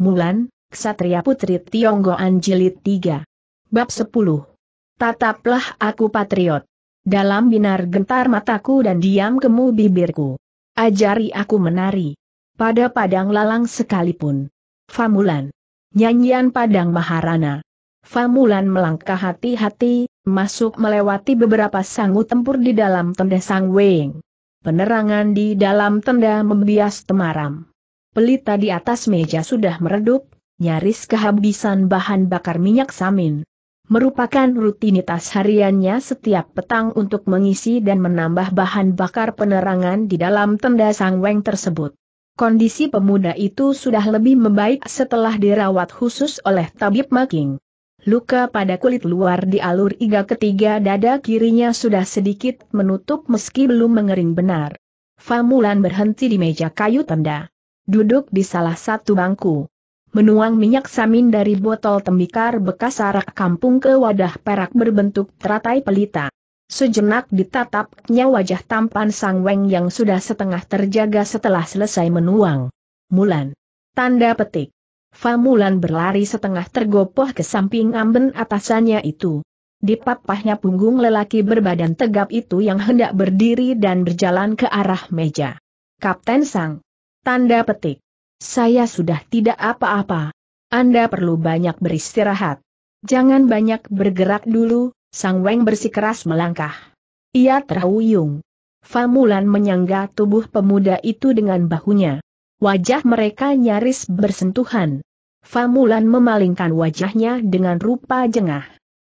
Mulan, Ksatria Putri Tionggoan Jilid 3. Bab 10. Tataplah aku patriot. Dalam binar gentar mataku dan diam kemu bibirku. Ajari aku menari. Pada padang lalang sekalipun. Famulan. Nyanyian Padang Maharana. Famulan melangkah hati-hati, masuk melewati beberapa sangu tempur di dalam tenda Sang Weng. Penerangan di dalam tenda membias temaram pelita di atas meja sudah meredup, nyaris kehabisan bahan bakar minyak samin. Merupakan rutinitas hariannya setiap petang untuk mengisi dan menambah bahan bakar penerangan di dalam tenda sangweng tersebut. Kondisi pemuda itu sudah lebih membaik setelah dirawat khusus oleh tabib making. Luka pada kulit luar di alur iga ketiga dada kirinya sudah sedikit menutup meski belum mengering benar. Famulan berhenti di meja kayu tenda duduk di salah satu bangku. Menuang minyak samin dari botol tembikar bekas arak kampung ke wadah perak berbentuk teratai pelita. Sejenak ditatapnya wajah tampan Sang Weng yang sudah setengah terjaga setelah selesai menuang. Mulan. Tanda petik. Fa Mulan berlari setengah tergopoh ke samping amben atasannya itu. Di papahnya punggung lelaki berbadan tegap itu yang hendak berdiri dan berjalan ke arah meja. Kapten Sang. Tanda petik. Saya sudah tidak apa-apa. Anda perlu banyak beristirahat. Jangan banyak bergerak dulu, Sang Weng bersikeras melangkah. Ia terhuyung. Famulan menyangga tubuh pemuda itu dengan bahunya. Wajah mereka nyaris bersentuhan. Famulan memalingkan wajahnya dengan rupa jengah.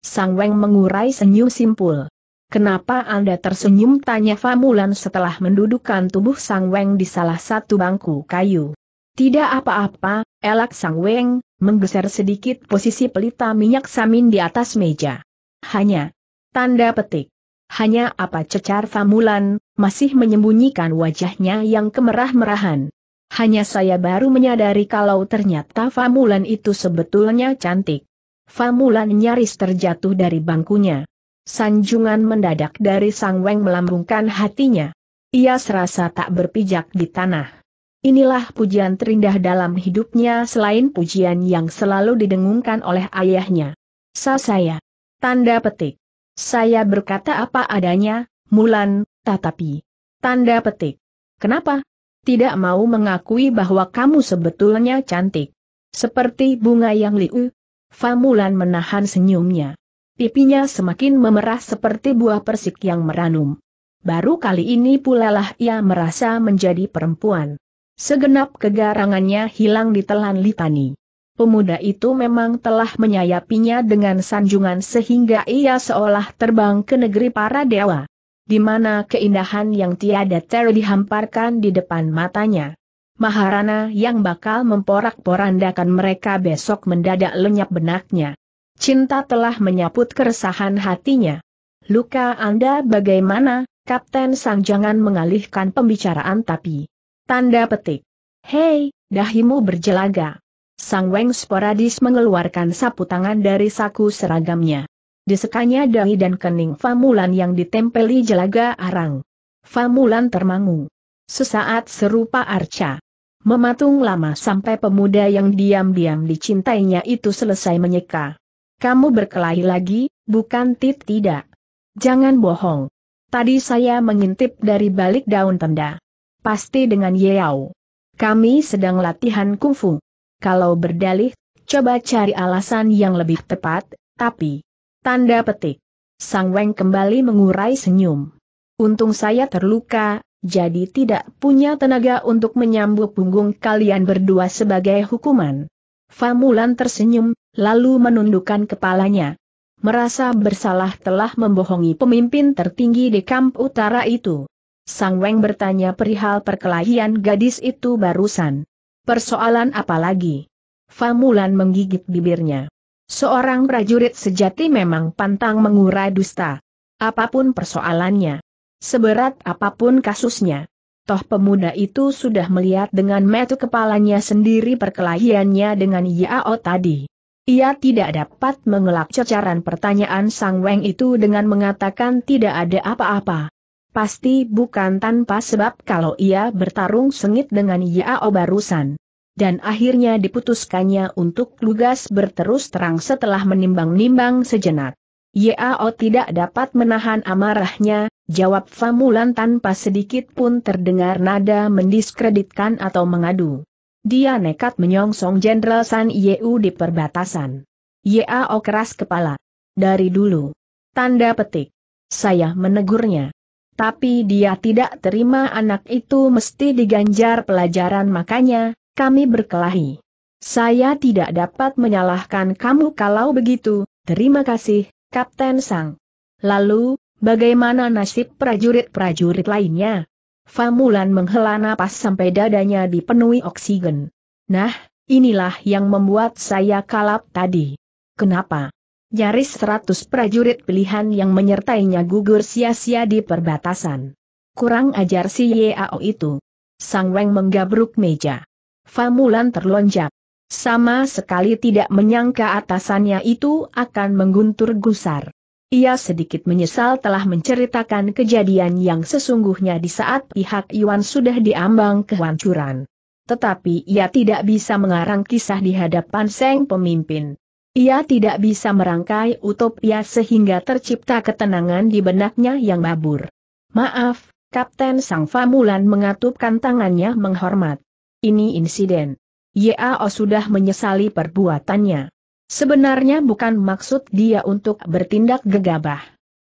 Sang Weng mengurai senyum simpul. Kenapa Anda tersenyum? Tanya Famulan setelah mendudukan tubuh Sang Weng di salah satu bangku kayu. Tidak apa-apa, elak Sang Weng, menggeser sedikit posisi pelita minyak samin di atas meja. Hanya. Tanda petik. Hanya apa cecar Famulan, masih menyembunyikan wajahnya yang kemerah-merahan. Hanya saya baru menyadari kalau ternyata Famulan itu sebetulnya cantik. Famulan nyaris terjatuh dari bangkunya. Sanjungan mendadak dari Sang Weng melambungkan hatinya. Ia serasa tak berpijak di tanah. Inilah pujian terindah dalam hidupnya selain pujian yang selalu didengungkan oleh ayahnya. Sa saya. Tanda petik. Saya berkata apa adanya, Mulan, tetapi, Tanda petik. Kenapa? Tidak mau mengakui bahwa kamu sebetulnya cantik. Seperti bunga yang liu. Famulan menahan senyumnya pipinya semakin memerah seperti buah persik yang meranum. Baru kali ini pula lah ia merasa menjadi perempuan. Segenap kegarangannya hilang ditelan litani. Pemuda itu memang telah menyayapinya dengan sanjungan sehingga ia seolah terbang ke negeri para dewa. Di mana keindahan yang tiada ter dihamparkan di depan matanya. Maharana yang bakal memporak-porandakan mereka besok mendadak lenyap benaknya. Cinta telah menyaput keresahan hatinya. Luka Anda bagaimana, Kapten Sang jangan mengalihkan pembicaraan tapi. Tanda petik. Hei, dahimu berjelaga. Sang Weng sporadis mengeluarkan sapu tangan dari saku seragamnya. Disekanya dahi dan kening Famulan yang ditempeli jelaga arang. Famulan termangu. Sesaat serupa arca. Mematung lama sampai pemuda yang diam-diam dicintainya itu selesai menyeka. Kamu berkelahi lagi, bukan tit tidak. Jangan bohong. Tadi saya mengintip dari balik daun tenda. Pasti dengan Yeau. Kami sedang latihan kungfu. Kalau berdalih, coba cari alasan yang lebih tepat, tapi... Tanda petik. Sang Weng kembali mengurai senyum. Untung saya terluka, jadi tidak punya tenaga untuk menyambut punggung kalian berdua sebagai hukuman. Famulan tersenyum, lalu menundukkan kepalanya. Merasa bersalah telah membohongi pemimpin tertinggi di kamp utara itu. Sang Weng bertanya perihal perkelahian gadis itu barusan. Persoalan apa lagi? Famulan menggigit bibirnya. Seorang prajurit sejati memang pantang mengurai dusta. Apapun persoalannya. Seberat apapun kasusnya. Toh pemuda itu sudah melihat dengan metu kepalanya sendiri perkelahiannya dengan Yao tadi. Ia tidak dapat mengelak cecaran pertanyaan Sang Weng itu dengan mengatakan tidak ada apa-apa. Pasti bukan tanpa sebab kalau ia bertarung sengit dengan Yao barusan. Dan akhirnya diputuskannya untuk lugas berterus terang setelah menimbang-nimbang sejenak. Yao tidak dapat menahan amarahnya, jawab Famulan tanpa sedikit pun terdengar nada mendiskreditkan atau mengadu. Dia nekat menyongsong Jenderal San Yeu di perbatasan. Yao keras kepala. Dari dulu. Tanda petik. Saya menegurnya. Tapi dia tidak terima anak itu mesti diganjar pelajaran makanya, kami berkelahi. Saya tidak dapat menyalahkan kamu kalau begitu, terima kasih, Kapten Sang. Lalu, bagaimana nasib prajurit-prajurit lainnya? Famulan menghela napas sampai dadanya dipenuhi oksigen. Nah, inilah yang membuat saya kalap tadi. Kenapa? Nyaris seratus prajurit pilihan yang menyertainya gugur sia-sia di perbatasan. Kurang ajar si Yao itu. Sang Weng menggabruk meja. Famulan terlonjak. Sama sekali tidak menyangka atasannya itu akan mengguntur gusar. Ia sedikit menyesal telah menceritakan kejadian yang sesungguhnya di saat pihak Yuan sudah diambang kehancuran. Tetapi ia tidak bisa mengarang kisah di hadapan Seng pemimpin. Ia tidak bisa merangkai utopia sehingga tercipta ketenangan di benaknya yang mabur. Maaf, Kapten Sang Famulan mengatupkan tangannya menghormat. Ini insiden. Yao sudah menyesali perbuatannya. Sebenarnya bukan maksud dia untuk bertindak gegabah.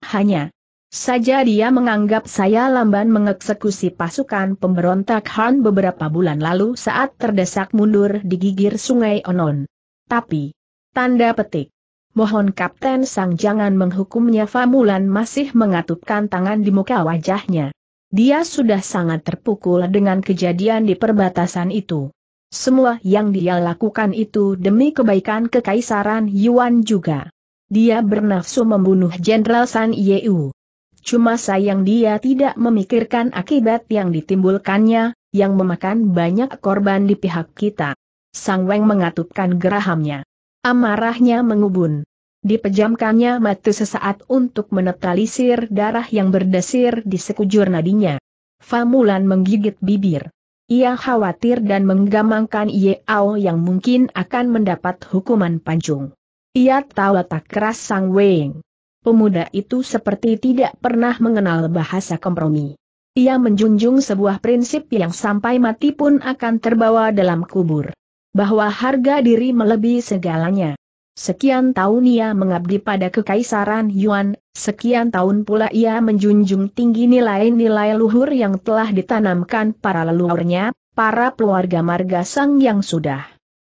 Hanya saja dia menganggap saya lamban mengeksekusi pasukan pemberontak Han beberapa bulan lalu saat terdesak mundur di gigir sungai Onon. Tapi, tanda petik. Mohon Kapten Sang jangan menghukumnya Famulan masih mengatupkan tangan di muka wajahnya. Dia sudah sangat terpukul dengan kejadian di perbatasan itu. Semua yang dia lakukan itu demi kebaikan kekaisaran Yuan juga. Dia bernafsu membunuh Jenderal San Yeu. Cuma sayang dia tidak memikirkan akibat yang ditimbulkannya, yang memakan banyak korban di pihak kita. Sang Weng mengatupkan gerahamnya. Amarahnya mengubun. Dipejamkannya mata sesaat untuk menetralisir darah yang berdesir di sekujur nadinya. Famulan menggigit bibir. Ia khawatir dan menggamangkan Ao yang mungkin akan mendapat hukuman panjung. Ia tahu tak keras Sang Weng. Pemuda itu seperti tidak pernah mengenal bahasa kompromi. Ia menjunjung sebuah prinsip yang sampai mati pun akan terbawa dalam kubur. Bahwa harga diri melebihi segalanya. Sekian tahun ia mengabdi pada kekaisaran Yuan Sekian tahun pula ia menjunjung tinggi nilai-nilai luhur yang telah ditanamkan para leluhurnya, para keluarga marga sang yang sudah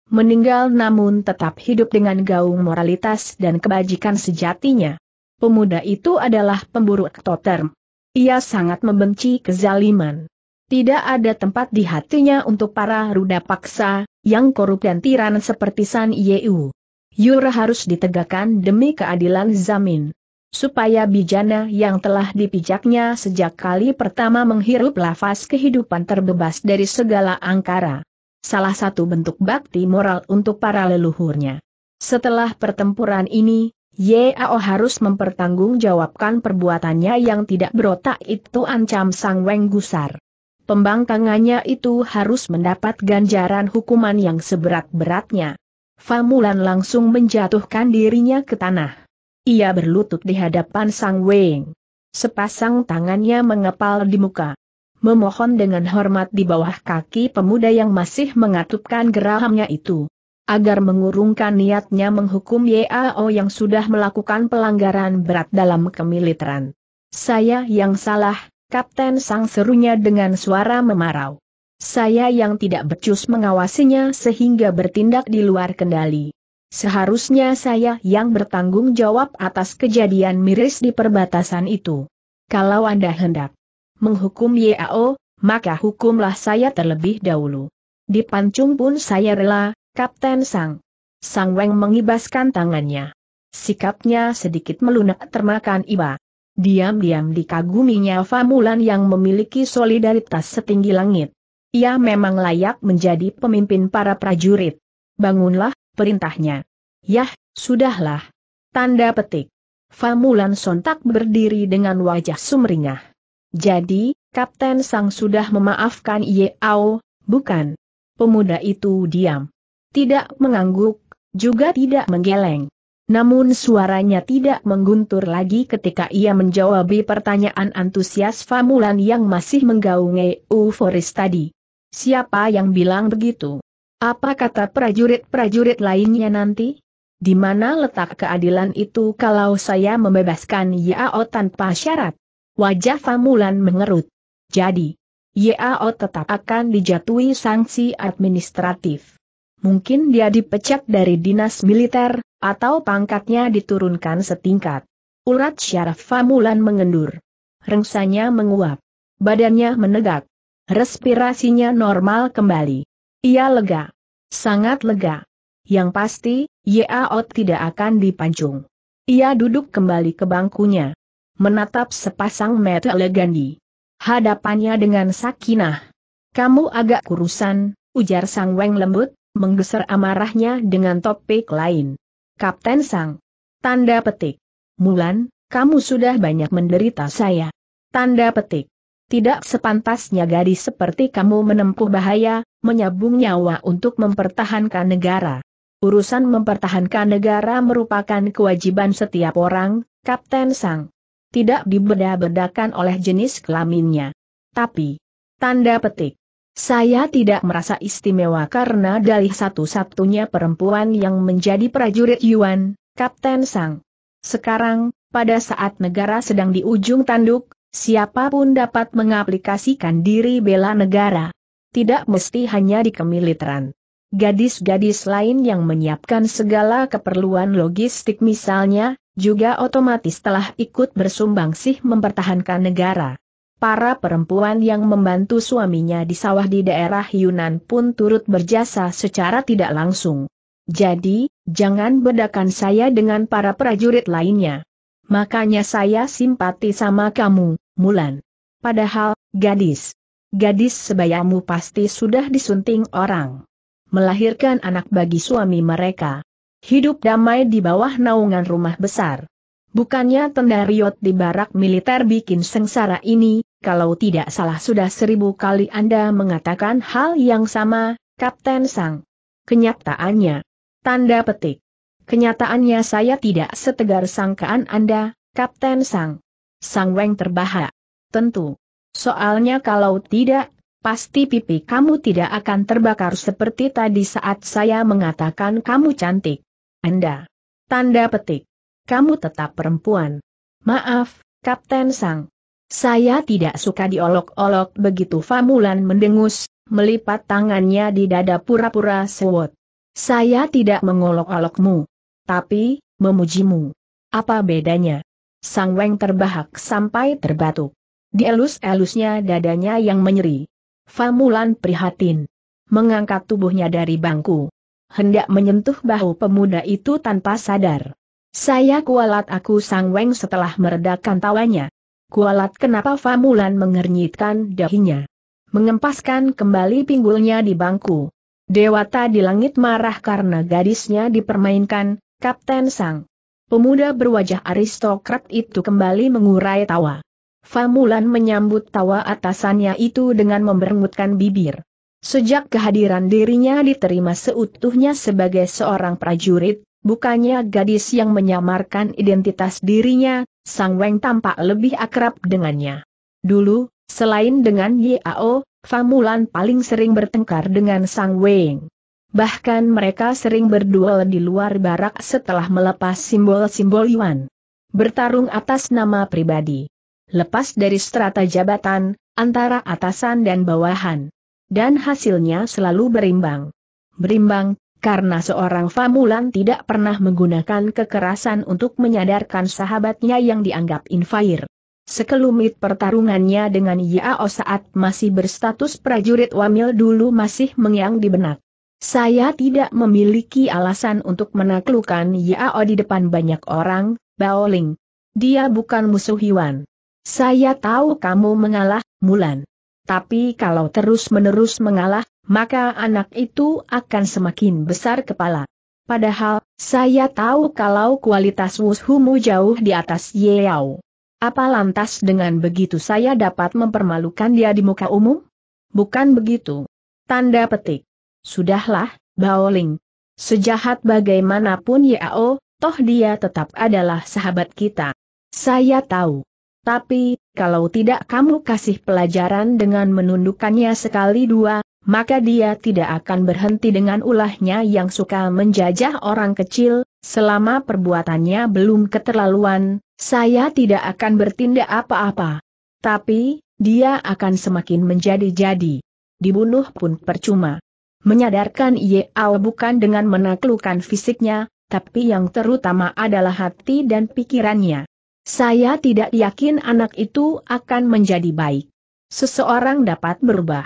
meninggal namun tetap hidup dengan gaung moralitas dan kebajikan sejatinya. Pemuda itu adalah pemburu ektoterm. Ia sangat membenci kezaliman. Tidak ada tempat di hatinya untuk para ruda paksa, yang korup dan tiran seperti San Yeu. Yura harus ditegakkan demi keadilan zamin supaya bijana yang telah dipijaknya sejak kali pertama menghirup lafaz kehidupan terbebas dari segala angkara. Salah satu bentuk bakti moral untuk para leluhurnya. Setelah pertempuran ini, Yao harus mempertanggungjawabkan perbuatannya yang tidak berotak itu ancam Sang Weng Gusar. Pembangkangannya itu harus mendapat ganjaran hukuman yang seberat-beratnya. Famulan langsung menjatuhkan dirinya ke tanah. Ia berlutut di hadapan Sang Weng. Sepasang tangannya mengepal di muka. Memohon dengan hormat di bawah kaki pemuda yang masih mengatupkan gerahamnya itu. Agar mengurungkan niatnya menghukum YAO yang sudah melakukan pelanggaran berat dalam kemiliteran. Saya yang salah, Kapten Sang serunya dengan suara memarau. Saya yang tidak becus mengawasinya sehingga bertindak di luar kendali. Seharusnya saya yang bertanggung jawab atas kejadian miris di perbatasan itu. Kalau Anda hendak menghukum Yao, maka hukumlah saya terlebih dahulu. Di pancung pun saya rela, Kapten Sang. Sang Weng mengibaskan tangannya. Sikapnya sedikit melunak termakan iba. Diam-diam dikaguminya Famulan yang memiliki solidaritas setinggi langit. Ia memang layak menjadi pemimpin para prajurit. Bangunlah, perintahnya. Yah, sudahlah. Tanda petik. Famulan sontak berdiri dengan wajah sumringah. Jadi, Kapten Sang sudah memaafkan Ao, bukan? Pemuda itu diam. Tidak mengangguk, juga tidak menggeleng. Namun suaranya tidak mengguntur lagi ketika ia menjawab pertanyaan antusias Famulan yang masih menggaungi euforis tadi. Siapa yang bilang begitu? Apa kata prajurit-prajurit lainnya nanti? Di mana letak keadilan itu kalau saya membebaskan Yao tanpa syarat? Wajah Famulan mengerut. Jadi, Yao tetap akan dijatuhi sanksi administratif. Mungkin dia dipecat dari dinas militer, atau pangkatnya diturunkan setingkat. Urat syaraf Famulan mengendur. Rengsanya menguap. Badannya menegak. Respirasinya normal kembali. Ia lega. Sangat lega. Yang pasti, Yaot tidak akan dipancung. Ia duduk kembali ke bangkunya. Menatap sepasang mata legandi. Hadapannya dengan sakinah. Kamu agak kurusan, ujar Sang Weng lembut, menggeser amarahnya dengan topik lain. Kapten Sang. Tanda petik. Mulan, kamu sudah banyak menderita saya. Tanda petik. Tidak sepantasnya gadis seperti kamu menempuh bahaya, menyabung nyawa untuk mempertahankan negara. Urusan mempertahankan negara merupakan kewajiban setiap orang, Kapten Sang. Tidak dibeda-bedakan oleh jenis kelaminnya. Tapi, tanda petik. Saya tidak merasa istimewa karena dari satu-satunya perempuan yang menjadi prajurit Yuan, Kapten Sang. Sekarang, pada saat negara sedang di ujung tanduk, siapapun dapat mengaplikasikan diri bela negara tidak mesti hanya di kemiliteran. Gadis-gadis lain yang menyiapkan segala keperluan logistik misalnya, juga otomatis telah ikut bersumbangsih mempertahankan negara. Para perempuan yang membantu suaminya di sawah di daerah Yunan pun turut berjasa secara tidak langsung. Jadi, jangan bedakan saya dengan para prajurit lainnya. Makanya saya simpati sama kamu, Mulan. Padahal, gadis, gadis sebayamu pasti sudah disunting orang. Melahirkan anak bagi suami mereka. Hidup damai di bawah naungan rumah besar. Bukannya tenda riot di barak militer bikin sengsara ini, kalau tidak salah sudah seribu kali Anda mengatakan hal yang sama, Kapten Sang. Kenyataannya. Tanda petik. Kenyataannya saya tidak setegar sangkaan Anda, Kapten Sang. Sang Weng terbahak. Tentu. Soalnya kalau tidak, pasti pipi kamu tidak akan terbakar seperti tadi saat saya mengatakan kamu cantik. Anda. Tanda petik. Kamu tetap perempuan. Maaf, Kapten Sang. Saya tidak suka diolok-olok begitu Famulan mendengus, melipat tangannya di dada pura-pura sewot. Saya tidak mengolok-olokmu. Tapi, memujimu. Apa bedanya? Sang Weng terbahak sampai terbatuk. Dielus-elusnya dadanya yang menyeri. Famulan prihatin. Mengangkat tubuhnya dari bangku. Hendak menyentuh bahu pemuda itu tanpa sadar. Saya kualat aku Sang Weng setelah meredakan tawanya. Kualat kenapa Famulan mengernyitkan dahinya. Mengempaskan kembali pinggulnya di bangku. Dewata di langit marah karena gadisnya dipermainkan, Kapten Sang. Pemuda berwajah aristokrat itu kembali mengurai tawa. Famulan menyambut tawa atasannya itu dengan memberengutkan bibir. Sejak kehadiran dirinya diterima seutuhnya sebagai seorang prajurit, bukannya gadis yang menyamarkan identitas dirinya, Sang Weng tampak lebih akrab dengannya. Dulu, selain dengan Yao, Famulan paling sering bertengkar dengan Sang Weng. Bahkan mereka sering berduel di luar barak setelah melepas simbol-simbol Yuan. Bertarung atas nama pribadi lepas dari strata jabatan, antara atasan dan bawahan. Dan hasilnya selalu berimbang. Berimbang, karena seorang Famulan tidak pernah menggunakan kekerasan untuk menyadarkan sahabatnya yang dianggap infair. Sekelumit pertarungannya dengan Yao saat masih berstatus prajurit wamil dulu masih mengyang di benak. Saya tidak memiliki alasan untuk menaklukkan Yao di depan banyak orang, Baoling. Dia bukan musuh Iwan. Saya tahu kamu mengalah, Mulan. Tapi kalau terus-menerus mengalah, maka anak itu akan semakin besar kepala. Padahal, saya tahu kalau kualitas wushumu jauh di atas Yeyao. Apa lantas dengan begitu saya dapat mempermalukan dia di muka umum? Bukan begitu. Tanda petik. Sudahlah, Baoling. Sejahat bagaimanapun Yao, toh dia tetap adalah sahabat kita. Saya tahu, tapi, kalau tidak kamu kasih pelajaran dengan menundukkannya sekali dua, maka dia tidak akan berhenti dengan ulahnya yang suka menjajah orang kecil, selama perbuatannya belum keterlaluan, saya tidak akan bertindak apa-apa. Tapi, dia akan semakin menjadi-jadi. Dibunuh pun percuma. Menyadarkan Yeal bukan dengan menaklukkan fisiknya, tapi yang terutama adalah hati dan pikirannya. Saya tidak yakin anak itu akan menjadi baik. Seseorang dapat berubah.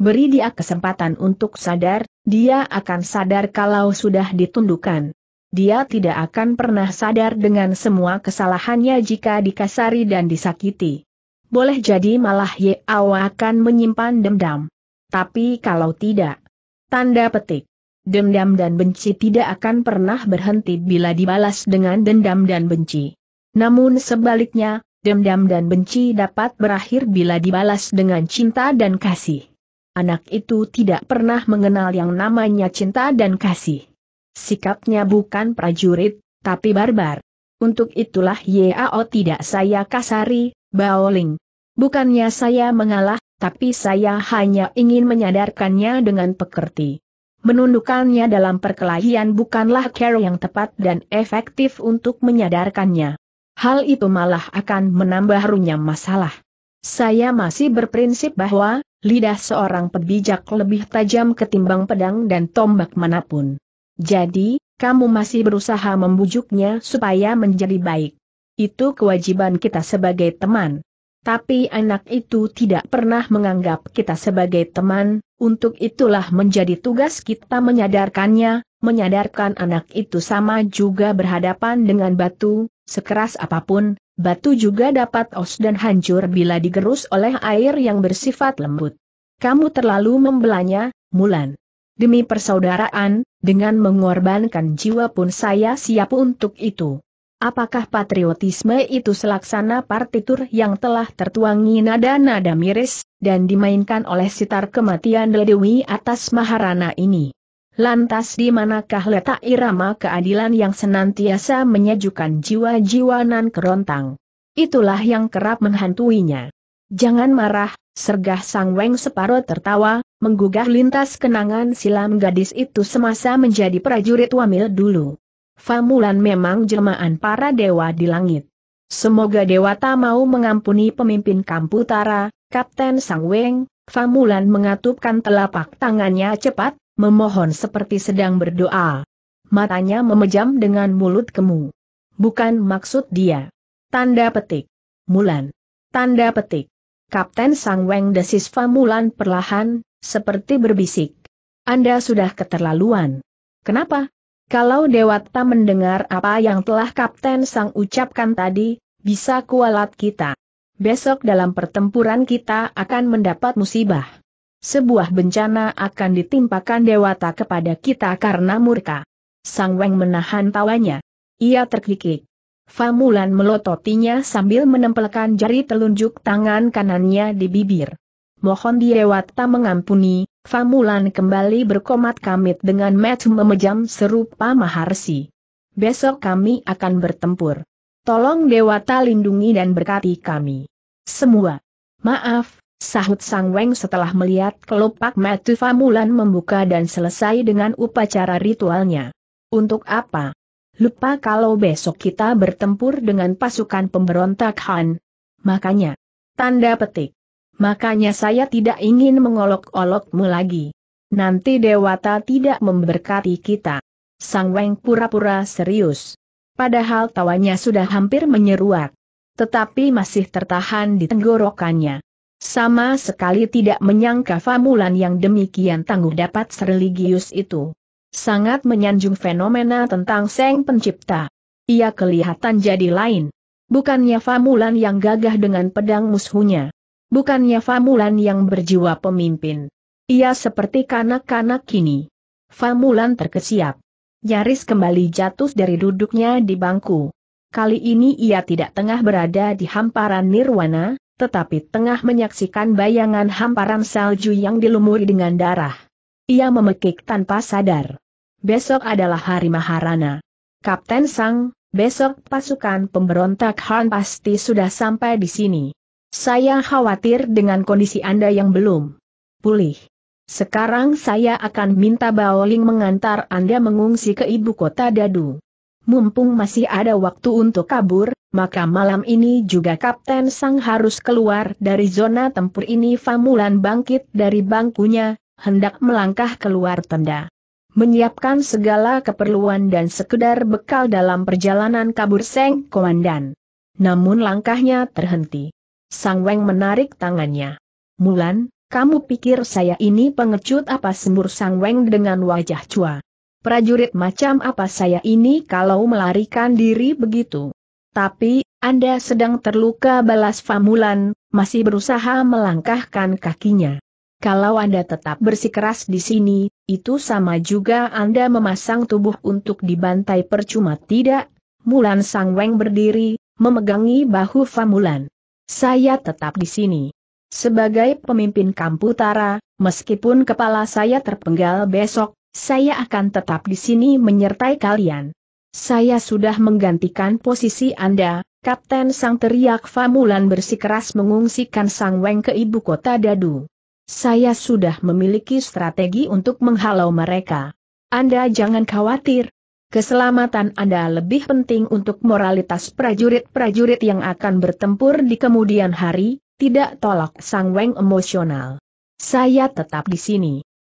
Beri dia kesempatan untuk sadar, dia akan sadar kalau sudah ditundukkan. Dia tidak akan pernah sadar dengan semua kesalahannya jika dikasari dan disakiti. Boleh jadi malah Yeawa akan menyimpan dendam. Tapi kalau tidak, tanda petik. Dendam dan benci tidak akan pernah berhenti bila dibalas dengan dendam dan benci. Namun sebaliknya, dendam dan benci dapat berakhir bila dibalas dengan cinta dan kasih. Anak itu tidak pernah mengenal yang namanya cinta dan kasih. Sikapnya bukan prajurit, tapi barbar. Untuk itulah Yao tidak saya kasari, Baoling. Bukannya saya mengalah, tapi saya hanya ingin menyadarkannya dengan pekerti. Menundukannya dalam perkelahian bukanlah cara yang tepat dan efektif untuk menyadarkannya hal itu malah akan menambah runyam masalah. Saya masih berprinsip bahwa, lidah seorang pebijak lebih tajam ketimbang pedang dan tombak manapun. Jadi, kamu masih berusaha membujuknya supaya menjadi baik. Itu kewajiban kita sebagai teman. Tapi anak itu tidak pernah menganggap kita sebagai teman, untuk itulah menjadi tugas kita menyadarkannya, menyadarkan anak itu sama juga berhadapan dengan batu, sekeras apapun, batu juga dapat os dan hancur bila digerus oleh air yang bersifat lembut. Kamu terlalu membelanya, Mulan. Demi persaudaraan, dengan mengorbankan jiwa pun saya siap untuk itu. Apakah patriotisme itu selaksana partitur yang telah tertuangi nada-nada miris, dan dimainkan oleh sitar kematian Dewi atas maharana ini? Lantas di manakah letak irama keadilan yang senantiasa menyejukkan jiwa-jiwa nan kerontang? Itulah yang kerap menghantuinya. Jangan marah, sergah Sang Weng separuh tertawa, menggugah lintas kenangan silam gadis itu semasa menjadi prajurit wamil dulu. Famulan memang jelmaan para dewa di langit. Semoga dewa tak mau mengampuni pemimpin Kamputara, Kapten Sang Weng, Famulan mengatupkan telapak tangannya cepat, memohon seperti sedang berdoa. Matanya memejam dengan mulut kemu. Bukan maksud dia. Tanda petik. Mulan. Tanda petik. Kapten Sang Weng desis Famulan perlahan, seperti berbisik. Anda sudah keterlaluan. Kenapa? Kalau Dewata mendengar apa yang telah Kapten Sang ucapkan tadi, bisa kualat kita. Besok dalam pertempuran kita akan mendapat musibah sebuah bencana akan ditimpakan dewata kepada kita karena murka. Sang Weng menahan tawanya. Ia terkikik. Famulan melototinya sambil menempelkan jari telunjuk tangan kanannya di bibir. Mohon Dewata mengampuni, Famulan kembali berkomat kamit dengan match memejam serupa maharsi. Besok kami akan bertempur. Tolong Dewata lindungi dan berkati kami. Semua. Maaf, Sahut Sang Weng setelah melihat kelopak mata Famulan membuka dan selesai dengan upacara ritualnya. Untuk apa? Lupa kalau besok kita bertempur dengan pasukan pemberontak Han. Makanya. Tanda petik. Makanya saya tidak ingin mengolok-olokmu lagi. Nanti Dewata tidak memberkati kita. Sang Weng pura-pura serius. Padahal tawanya sudah hampir menyeruak. Tetapi masih tertahan di tenggorokannya. Sama sekali tidak menyangka famulan yang demikian tangguh dapat serligius itu. Sangat menyanjung fenomena tentang Seng Pencipta. Ia kelihatan jadi lain. Bukannya famulan yang gagah dengan pedang musuhnya. Bukannya famulan yang berjiwa pemimpin. Ia seperti kanak-kanak kini. Famulan terkesiap. Nyaris kembali jatuh dari duduknya di bangku. Kali ini ia tidak tengah berada di hamparan nirwana, tetapi tengah menyaksikan bayangan hamparan salju yang dilumuri dengan darah. Ia memekik tanpa sadar. Besok adalah hari Maharana. Kapten Sang, besok pasukan pemberontak Han pasti sudah sampai di sini. Saya khawatir dengan kondisi Anda yang belum pulih. Sekarang saya akan minta Baoling mengantar Anda mengungsi ke ibu kota Dadu. Mumpung masih ada waktu untuk kabur, maka malam ini juga Kapten Sang harus keluar dari zona tempur ini Famulan bangkit dari bangkunya, hendak melangkah keluar tenda. Menyiapkan segala keperluan dan sekedar bekal dalam perjalanan kabur Seng Komandan. Namun langkahnya terhenti. Sang Weng menarik tangannya. Mulan, kamu pikir saya ini pengecut apa sembur Sang Weng dengan wajah cua? Prajurit macam apa saya ini kalau melarikan diri begitu? Tapi, Anda sedang terluka balas Famulan, masih berusaha melangkahkan kakinya. Kalau Anda tetap bersikeras di sini, itu sama juga Anda memasang tubuh untuk dibantai percuma tidak? Mulan Sang Weng berdiri, memegangi bahu Famulan. Saya tetap di sini. Sebagai pemimpin Kamputara, meskipun kepala saya terpenggal besok, saya akan tetap di sini menyertai kalian. Saya sudah menggantikan posisi Anda, Kapten Sang teriak Famulan bersikeras mengungsikan Sang Weng ke ibu kota Dadu. Saya sudah memiliki strategi untuk menghalau mereka. Anda jangan khawatir. Keselamatan Anda lebih penting untuk moralitas prajurit-prajurit yang akan bertempur di kemudian hari, tidak tolak Sang Weng emosional. Saya tetap di sini.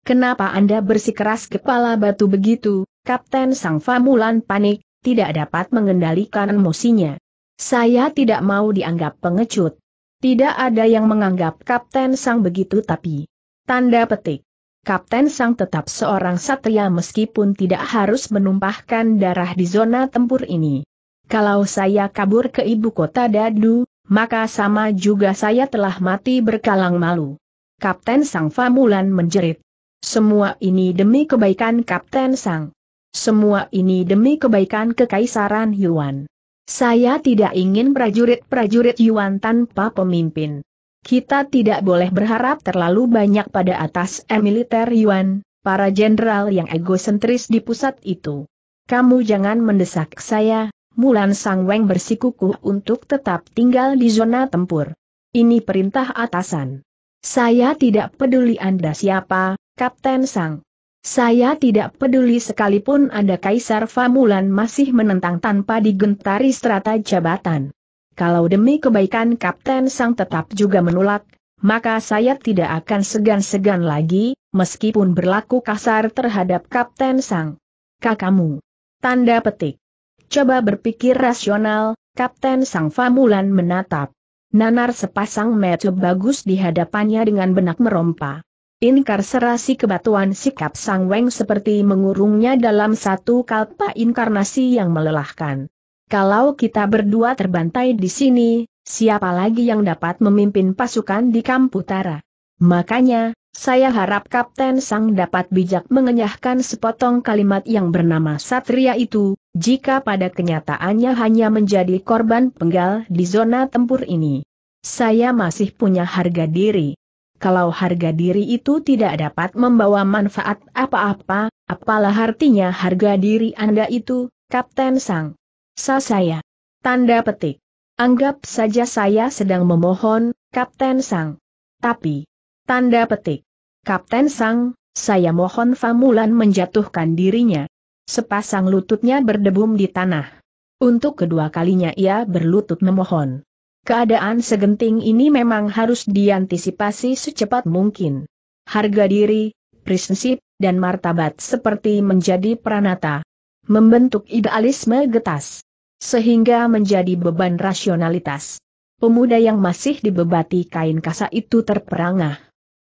Kenapa Anda bersikeras kepala batu begitu, Kapten Sang Famulan panik, tidak dapat mengendalikan emosinya. Saya tidak mau dianggap pengecut. Tidak ada yang menganggap Kapten Sang begitu tapi. Tanda petik. Kapten Sang tetap seorang satria meskipun tidak harus menumpahkan darah di zona tempur ini. Kalau saya kabur ke ibu kota Dadu, maka sama juga saya telah mati berkalang malu. Kapten Sang Famulan menjerit. Semua ini demi kebaikan Kapten Sang. Semua ini demi kebaikan kekaisaran Yuan. Saya tidak ingin prajurit-prajurit Yuan tanpa pemimpin. Kita tidak boleh berharap terlalu banyak pada atas militer Yuan, para jenderal yang egosentris di pusat itu. Kamu jangan mendesak saya, Mulan Sang Weng bersikukuh untuk tetap tinggal di zona tempur. Ini perintah atasan. Saya tidak peduli Anda siapa, Kapten Sang. Saya tidak peduli sekalipun ada Kaisar Famulan masih menentang tanpa digentari strata jabatan. Kalau demi kebaikan Kapten Sang tetap juga menolak, maka saya tidak akan segan-segan lagi, meskipun berlaku kasar terhadap Kapten Sang. Kakamu. Tanda petik. Coba berpikir rasional, Kapten Sang Famulan menatap. Nanar sepasang metu bagus di hadapannya dengan benak merompak. Inkarserasi kebatuan sikap Sang Weng seperti mengurungnya dalam satu kalpa inkarnasi yang melelahkan. Kalau kita berdua terbantai di sini, siapa lagi yang dapat memimpin pasukan di Kamputara? Makanya, saya harap Kapten Sang dapat bijak mengenyahkan sepotong kalimat yang bernama Satria itu, jika pada kenyataannya hanya menjadi korban penggal di zona tempur ini. Saya masih punya harga diri kalau harga diri itu tidak dapat membawa manfaat apa-apa, apalah artinya harga diri Anda itu, Kapten Sang. Sa saya. Tanda petik. Anggap saja saya sedang memohon, Kapten Sang. Tapi. Tanda petik. Kapten Sang, saya mohon Famulan menjatuhkan dirinya. Sepasang lututnya berdebum di tanah. Untuk kedua kalinya ia berlutut memohon. Keadaan segenting ini memang harus diantisipasi secepat mungkin. Harga diri, prinsip, dan martabat seperti menjadi pranata. Membentuk idealisme getas. Sehingga menjadi beban rasionalitas. Pemuda yang masih dibebati kain kasa itu terperangah.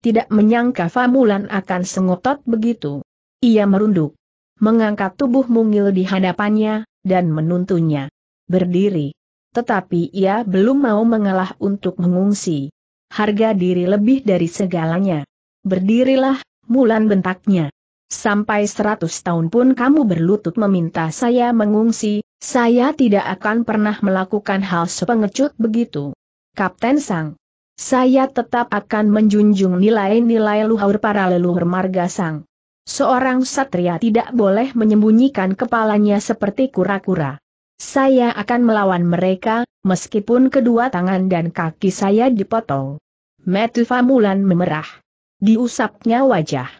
Tidak menyangka Famulan akan sengotot begitu. Ia merunduk. Mengangkat tubuh mungil di hadapannya, dan menuntunnya. Berdiri tetapi ia belum mau mengalah untuk mengungsi. Harga diri lebih dari segalanya. Berdirilah, Mulan bentaknya. Sampai seratus tahun pun kamu berlutut meminta saya mengungsi, saya tidak akan pernah melakukan hal sepengecut begitu. Kapten Sang. Saya tetap akan menjunjung nilai-nilai luhur para leluhur marga Sang. Seorang satria tidak boleh menyembunyikan kepalanya seperti kura-kura. Saya akan melawan mereka, meskipun kedua tangan dan kaki saya dipotong. Metu Mulan memerah. Diusapnya wajah.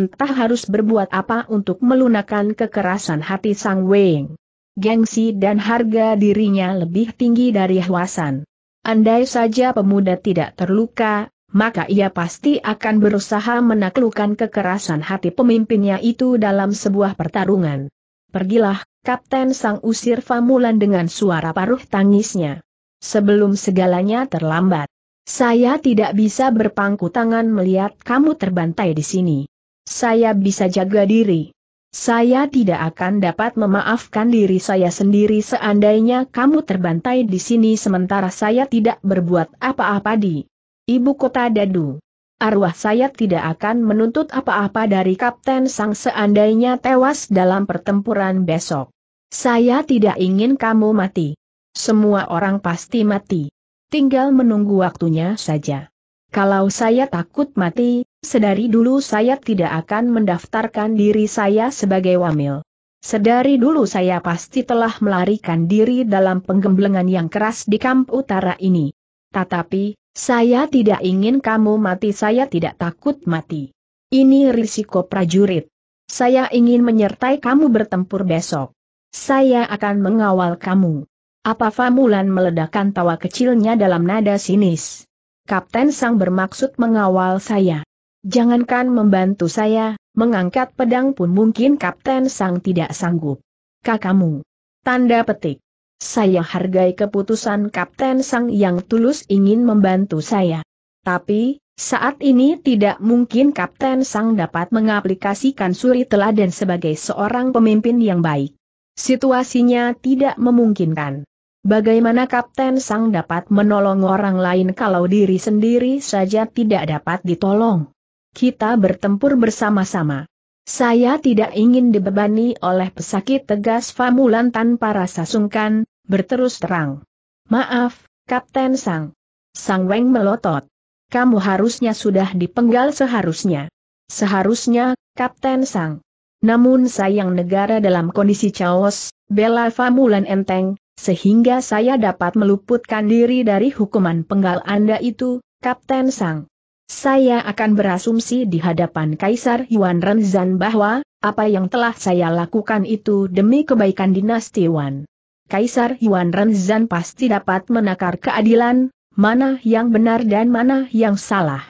Entah harus berbuat apa untuk melunakan kekerasan hati Sang Weng. Gengsi dan harga dirinya lebih tinggi dari Hwasan. Andai saja pemuda tidak terluka, maka ia pasti akan berusaha menaklukkan kekerasan hati pemimpinnya itu dalam sebuah pertarungan. Pergilah, Kapten Sang usir Famulan dengan suara paruh tangisnya. Sebelum segalanya terlambat. Saya tidak bisa berpangku tangan melihat kamu terbantai di sini. Saya bisa jaga diri. Saya tidak akan dapat memaafkan diri saya sendiri seandainya kamu terbantai di sini sementara saya tidak berbuat apa-apa di ibu kota Dadu. Arwah saya tidak akan menuntut apa-apa dari Kapten Sang seandainya tewas dalam pertempuran besok. Saya tidak ingin kamu mati. Semua orang pasti mati. Tinggal menunggu waktunya saja. Kalau saya takut mati, sedari dulu saya tidak akan mendaftarkan diri saya sebagai wamil. Sedari dulu saya pasti telah melarikan diri dalam penggemblengan yang keras di kamp utara ini. Tetapi, saya tidak ingin kamu mati, saya tidak takut mati. Ini risiko prajurit. Saya ingin menyertai kamu bertempur besok. Saya akan mengawal kamu. Apa Famulan meledakkan tawa kecilnya dalam nada sinis. Kapten Sang bermaksud mengawal saya. Jangankan membantu saya, mengangkat pedang pun mungkin Kapten Sang tidak sanggup. Kakamu. Tanda petik. Saya hargai keputusan Kapten Sang yang tulus ingin membantu saya. Tapi, saat ini tidak mungkin Kapten Sang dapat mengaplikasikan suri teladan sebagai seorang pemimpin yang baik. Situasinya tidak memungkinkan. Bagaimana Kapten Sang dapat menolong orang lain kalau diri sendiri saja tidak dapat ditolong? Kita bertempur bersama-sama. Saya tidak ingin dibebani oleh pesakit tegas Famulan tanpa rasa sungkan, berterus terang. Maaf, Kapten Sang. Sang Weng melotot. Kamu harusnya sudah dipenggal seharusnya. Seharusnya, Kapten Sang. Namun sayang negara dalam kondisi chaos, bela Famulan enteng, sehingga saya dapat meluputkan diri dari hukuman penggal Anda itu, Kapten Sang. Saya akan berasumsi di hadapan Kaisar Yuan Renzan bahwa, apa yang telah saya lakukan itu demi kebaikan dinasti Yuan. Kaisar Yuan Renzan pasti dapat menakar keadilan, mana yang benar dan mana yang salah.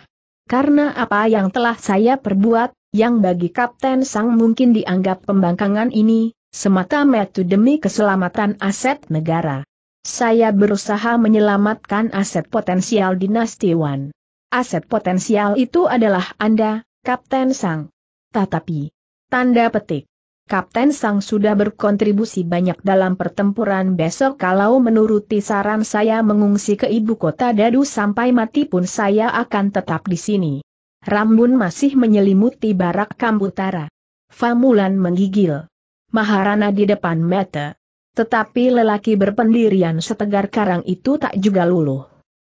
Karena apa yang telah saya perbuat, yang bagi Kapten Sang mungkin dianggap pembangkangan ini, semata metu demi keselamatan aset negara. Saya berusaha menyelamatkan aset potensial dinasti Wan. Aset potensial itu adalah Anda, Kapten Sang. Tetapi, tanda petik. Kapten Sang sudah berkontribusi banyak dalam pertempuran besok kalau menuruti saran saya mengungsi ke ibu kota Dadu sampai mati pun saya akan tetap di sini. Rambun masih menyelimuti barak Kambutara. Famulan menggigil. Maharana di depan mata. Tetapi lelaki berpendirian setegar karang itu tak juga luluh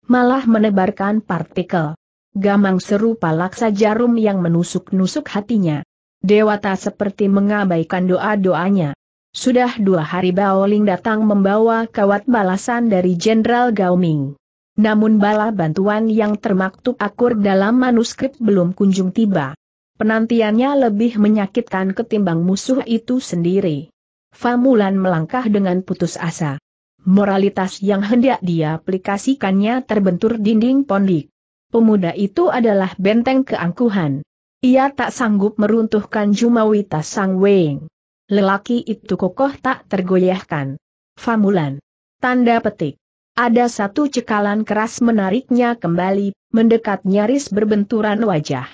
malah menebarkan partikel. Gamang serupa laksa jarum yang menusuk-nusuk hatinya. Dewata seperti mengabaikan doa-doanya. Sudah dua hari Baoling datang membawa kawat balasan dari Jenderal Gaoming. Namun bala bantuan yang termaktub akur dalam manuskrip belum kunjung tiba. Penantiannya lebih menyakitkan ketimbang musuh itu sendiri. Famulan melangkah dengan putus asa. Moralitas yang hendak diaplikasikannya terbentur dinding pondik. Pemuda itu adalah benteng keangkuhan. Ia tak sanggup meruntuhkan Jumawita Sang Weng. Lelaki itu kokoh tak tergoyahkan. Famulan. Tanda petik. Ada satu cekalan keras menariknya kembali, mendekat nyaris berbenturan wajah.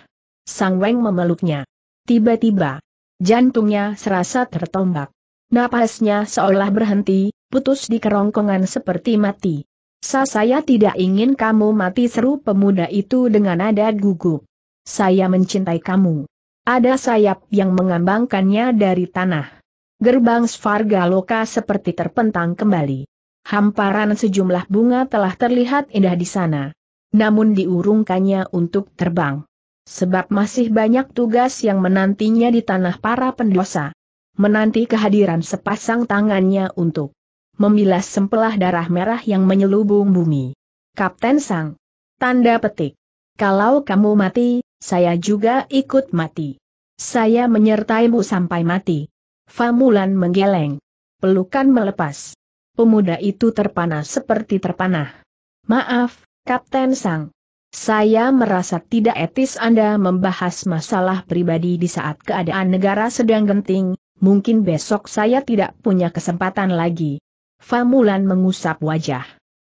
Sang Weng memeluknya. Tiba-tiba, jantungnya serasa tertombak. Napasnya seolah berhenti, putus di kerongkongan seperti mati. Sa saya tidak ingin kamu mati seru pemuda itu dengan nada gugup. Saya mencintai kamu. Ada sayap yang mengambangkannya dari tanah. Gerbang Svarga Svargaloka seperti terpentang kembali. Hamparan sejumlah bunga telah terlihat indah di sana. Namun diurungkannya untuk terbang. Sebab masih banyak tugas yang menantinya di tanah para pendosa. Menanti kehadiran sepasang tangannya untuk membilas sempelah darah merah yang menyelubung bumi. Kapten Sang. Tanda petik. Kalau kamu mati, saya juga ikut mati. Saya menyertaimu sampai mati. Famulan menggeleng. Pelukan melepas. Pemuda itu terpanah seperti terpanah. Maaf, Kapten Sang. Saya merasa tidak etis Anda membahas masalah pribadi di saat keadaan negara sedang genting, mungkin besok saya tidak punya kesempatan lagi. Famulan mengusap wajah.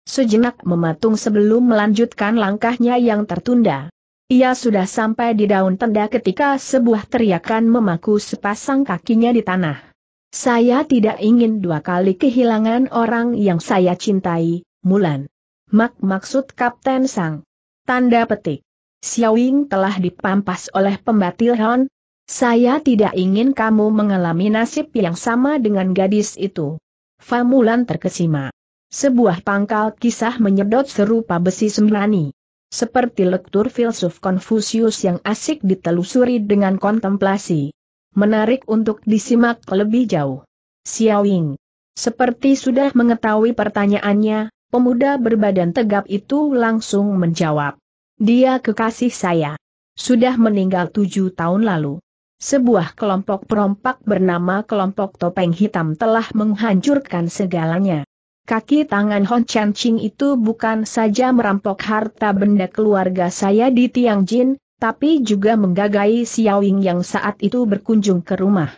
Sejenak mematung sebelum melanjutkan langkahnya yang tertunda. Ia sudah sampai di daun tenda ketika sebuah teriakan memaku sepasang kakinya di tanah. Saya tidak ingin dua kali kehilangan orang yang saya cintai, Mulan. Mak maksud Kapten Sang. Tanda petik. Xiaoying telah dipampas oleh pembatil Hon. Saya tidak ingin kamu mengalami nasib yang sama dengan gadis itu. Famulan terkesima. Sebuah pangkal kisah menyedot serupa besi sembrani. Seperti lektur filsuf Konfusius yang asik ditelusuri dengan kontemplasi. Menarik untuk disimak lebih jauh. Xiaoying. Seperti sudah mengetahui pertanyaannya, pemuda berbadan tegap itu langsung menjawab. Dia kekasih saya. Sudah meninggal tujuh tahun lalu. Sebuah kelompok perompak bernama kelompok topeng hitam telah menghancurkan segalanya. Kaki tangan Hon Chan Ching itu bukan saja merampok harta benda keluarga saya di Tiang Jin, tapi juga menggagai Ying yang saat itu berkunjung ke rumah.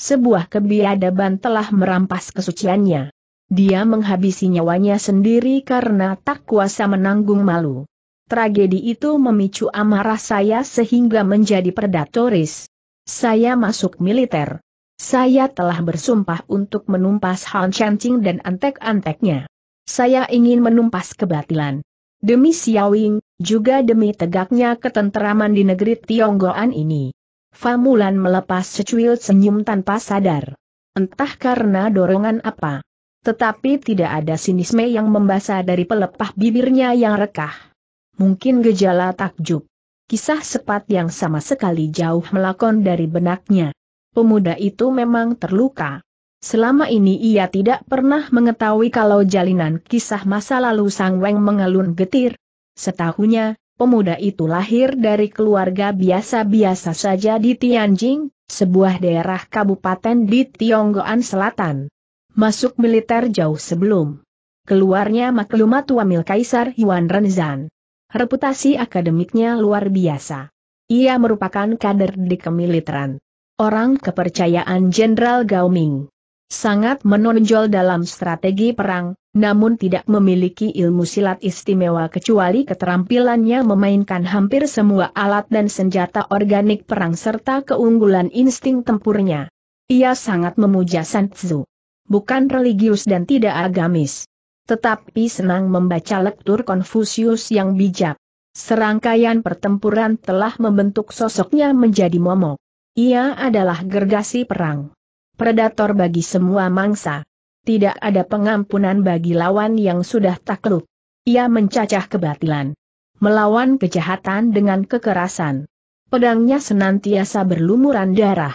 Sebuah kebiadaban telah merampas kesuciannya. Dia menghabisi nyawanya sendiri karena tak kuasa menanggung malu. Tragedi itu memicu amarah saya sehingga menjadi predatoris. Saya masuk militer. Saya telah bersumpah untuk menumpas Han Chancing dan antek-anteknya. Saya ingin menumpas kebatilan. Demi Xiaoying, juga demi tegaknya ketenteraman di negeri Tionggoan ini. Famulan melepas secuil senyum tanpa sadar. Entah karena dorongan apa. Tetapi tidak ada sinisme yang membasah dari pelepah bibirnya yang rekah. Mungkin gejala takjub kisah sepat yang sama sekali jauh melakon dari benaknya. Pemuda itu memang terluka. Selama ini ia tidak pernah mengetahui kalau jalinan kisah masa lalu Sang Weng mengelun getir. Setahunya, pemuda itu lahir dari keluarga biasa-biasa saja di Tianjing, sebuah daerah kabupaten di Tionggoan Selatan. Masuk militer jauh sebelum keluarnya maklumat wamil Kaisar Yuan Renzan. Reputasi akademiknya luar biasa. Ia merupakan kader di kemiliteran. Orang kepercayaan Jenderal Gao Ming. Sangat menonjol dalam strategi perang, namun tidak memiliki ilmu silat istimewa kecuali keterampilannya memainkan hampir semua alat dan senjata organik perang serta keunggulan insting tempurnya. Ia sangat memuja Sanzu. Bukan religius dan tidak agamis tetapi senang membaca lektur Konfusius yang bijak. Serangkaian pertempuran telah membentuk sosoknya menjadi momok. Ia adalah gergasi perang. Predator bagi semua mangsa. Tidak ada pengampunan bagi lawan yang sudah takluk. Ia mencacah kebatilan. Melawan kejahatan dengan kekerasan. Pedangnya senantiasa berlumuran darah.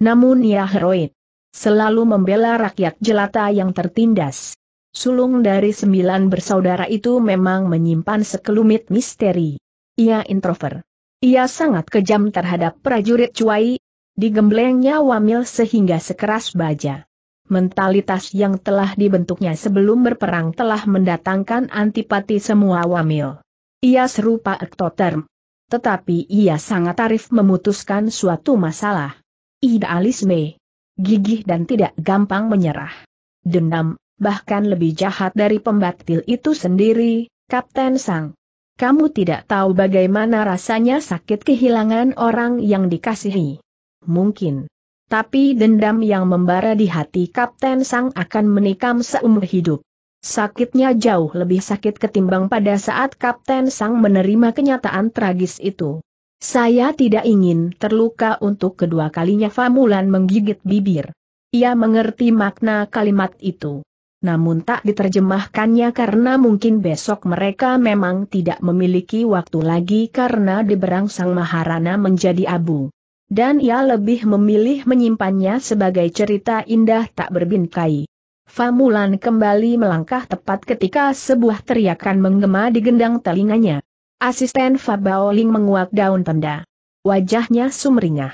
Namun ia heroik. Selalu membela rakyat jelata yang tertindas sulung dari sembilan bersaudara itu memang menyimpan sekelumit misteri. Ia introver. Ia sangat kejam terhadap prajurit cuai, digemblengnya wamil sehingga sekeras baja. Mentalitas yang telah dibentuknya sebelum berperang telah mendatangkan antipati semua wamil. Ia serupa ektoterm. Tetapi ia sangat arif memutuskan suatu masalah. Ida alisme, Gigih dan tidak gampang menyerah. Dendam, bahkan lebih jahat dari pembatil itu sendiri, Kapten Sang. Kamu tidak tahu bagaimana rasanya sakit kehilangan orang yang dikasihi. Mungkin. Tapi dendam yang membara di hati Kapten Sang akan menikam seumur hidup. Sakitnya jauh lebih sakit ketimbang pada saat Kapten Sang menerima kenyataan tragis itu. Saya tidak ingin terluka untuk kedua kalinya Famulan menggigit bibir. Ia mengerti makna kalimat itu namun tak diterjemahkannya karena mungkin besok mereka memang tidak memiliki waktu lagi karena diberang Sang Maharana menjadi abu. Dan ia lebih memilih menyimpannya sebagai cerita indah tak berbingkai. Famulan kembali melangkah tepat ketika sebuah teriakan menggema di gendang telinganya. Asisten Fabaoling menguak daun tenda. Wajahnya sumringah.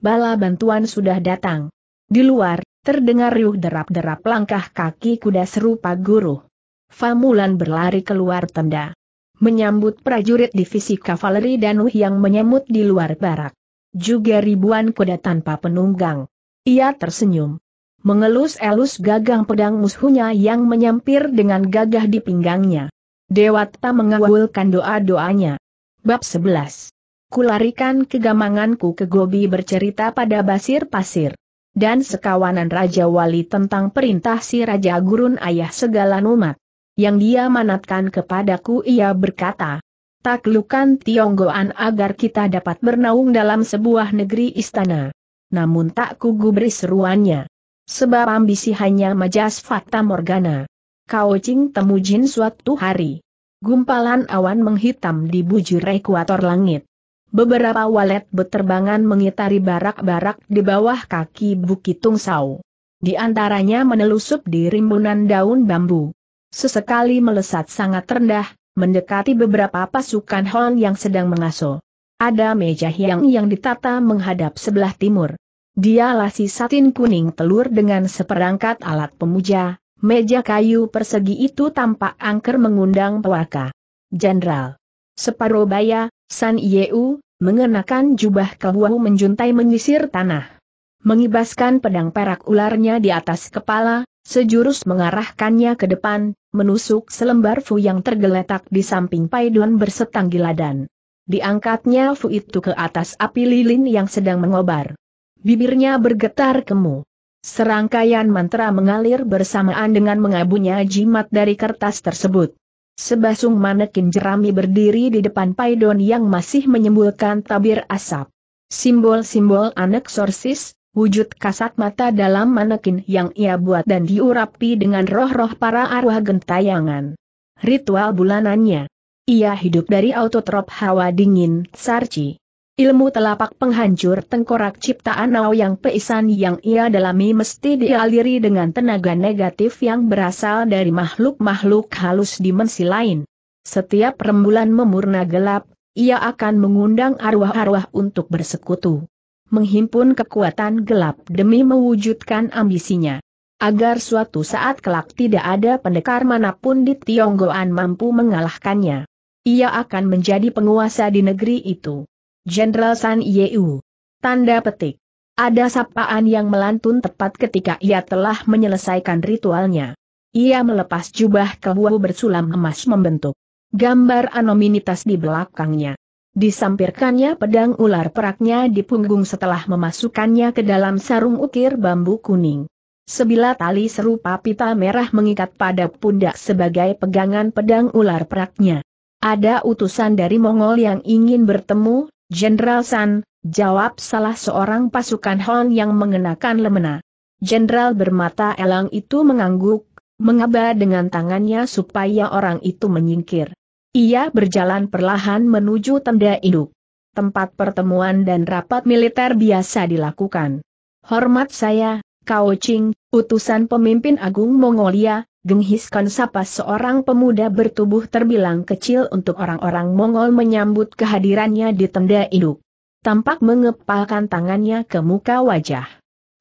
Bala bantuan sudah datang. Di luar, Terdengar riuh derap-derap langkah kaki kuda serupa guru. Famulan berlari keluar tenda. Menyambut prajurit divisi kavaleri Wu uh yang menyemut di luar barak. Juga ribuan kuda tanpa penunggang. Ia tersenyum. Mengelus-elus gagang pedang musuhnya yang menyampir dengan gagah di pinggangnya. Dewata mengawulkan doa-doanya. Bab 11. Kularikan kegamanganku ke Gobi bercerita pada Basir Pasir dan sekawanan Raja Wali tentang perintah si Raja Gurun ayah segala umat. Yang dia manatkan kepadaku ia berkata, taklukan Tionggoan agar kita dapat bernaung dalam sebuah negeri istana. Namun tak kugubri seruannya. Sebab ambisi hanya majas fata morgana. Kau cing temujin suatu hari. Gumpalan awan menghitam di bujur ekuator langit beberapa walet beterbangan mengitari barak-barak di bawah kaki Bukit Tungsau. Di antaranya menelusup di rimbunan daun bambu. Sesekali melesat sangat rendah, mendekati beberapa pasukan Hon yang sedang mengaso. Ada meja hiang yang ditata menghadap sebelah timur. Dialah si satin kuning telur dengan seperangkat alat pemuja, meja kayu persegi itu tampak angker mengundang pewaka. Jenderal. Separobaya San Yeu, Mengenakan jubah kehuau menjuntai menyisir tanah. Mengibaskan pedang perak ularnya di atas kepala, sejurus mengarahkannya ke depan, menusuk selembar fu yang tergeletak di samping Paiduan bersetanggi giladan. Diangkatnya fu itu ke atas api lilin yang sedang mengobar. Bibirnya bergetar kemu. Serangkaian mantra mengalir bersamaan dengan mengabunya jimat dari kertas tersebut. Sebasung manekin jerami berdiri di depan paidon yang masih menyembulkan tabir asap. Simbol-simbol aneksorsis, wujud kasat mata dalam manekin yang ia buat dan diurapi dengan roh-roh para arwah gentayangan. Ritual bulanannya. Ia hidup dari autotrop hawa dingin, sarci. Ilmu telapak penghancur tengkorak ciptaan Yang Peisan yang ia dalami mesti dialiri dengan tenaga negatif yang berasal dari makhluk-makhluk halus dimensi lain. Setiap rembulan memurna gelap, ia akan mengundang arwah-arwah untuk bersekutu. Menghimpun kekuatan gelap demi mewujudkan ambisinya. Agar suatu saat kelak tidak ada pendekar manapun di Tionggoan mampu mengalahkannya. Ia akan menjadi penguasa di negeri itu. Jenderal San Yeu. Tanda petik. Ada sapaan yang melantun tepat ketika ia telah menyelesaikan ritualnya. Ia melepas jubah kebuah bersulam emas membentuk gambar anominitas di belakangnya. Disampirkannya pedang ular peraknya di punggung setelah memasukkannya ke dalam sarung ukir bambu kuning. Sebilah tali serupa pita merah mengikat pada pundak sebagai pegangan pedang ular peraknya. Ada utusan dari Mongol yang ingin bertemu, Jenderal San, jawab salah seorang pasukan Hon yang mengenakan lemena. Jenderal bermata elang itu mengangguk, mengaba dengan tangannya supaya orang itu menyingkir. Ia berjalan perlahan menuju tenda induk. Tempat pertemuan dan rapat militer biasa dilakukan. Hormat saya, Kao Ching, utusan pemimpin agung Mongolia, Genghiskan sapa seorang pemuda bertubuh terbilang kecil untuk orang-orang Mongol menyambut kehadirannya di tenda induk. Tampak mengepalkan tangannya ke muka wajah.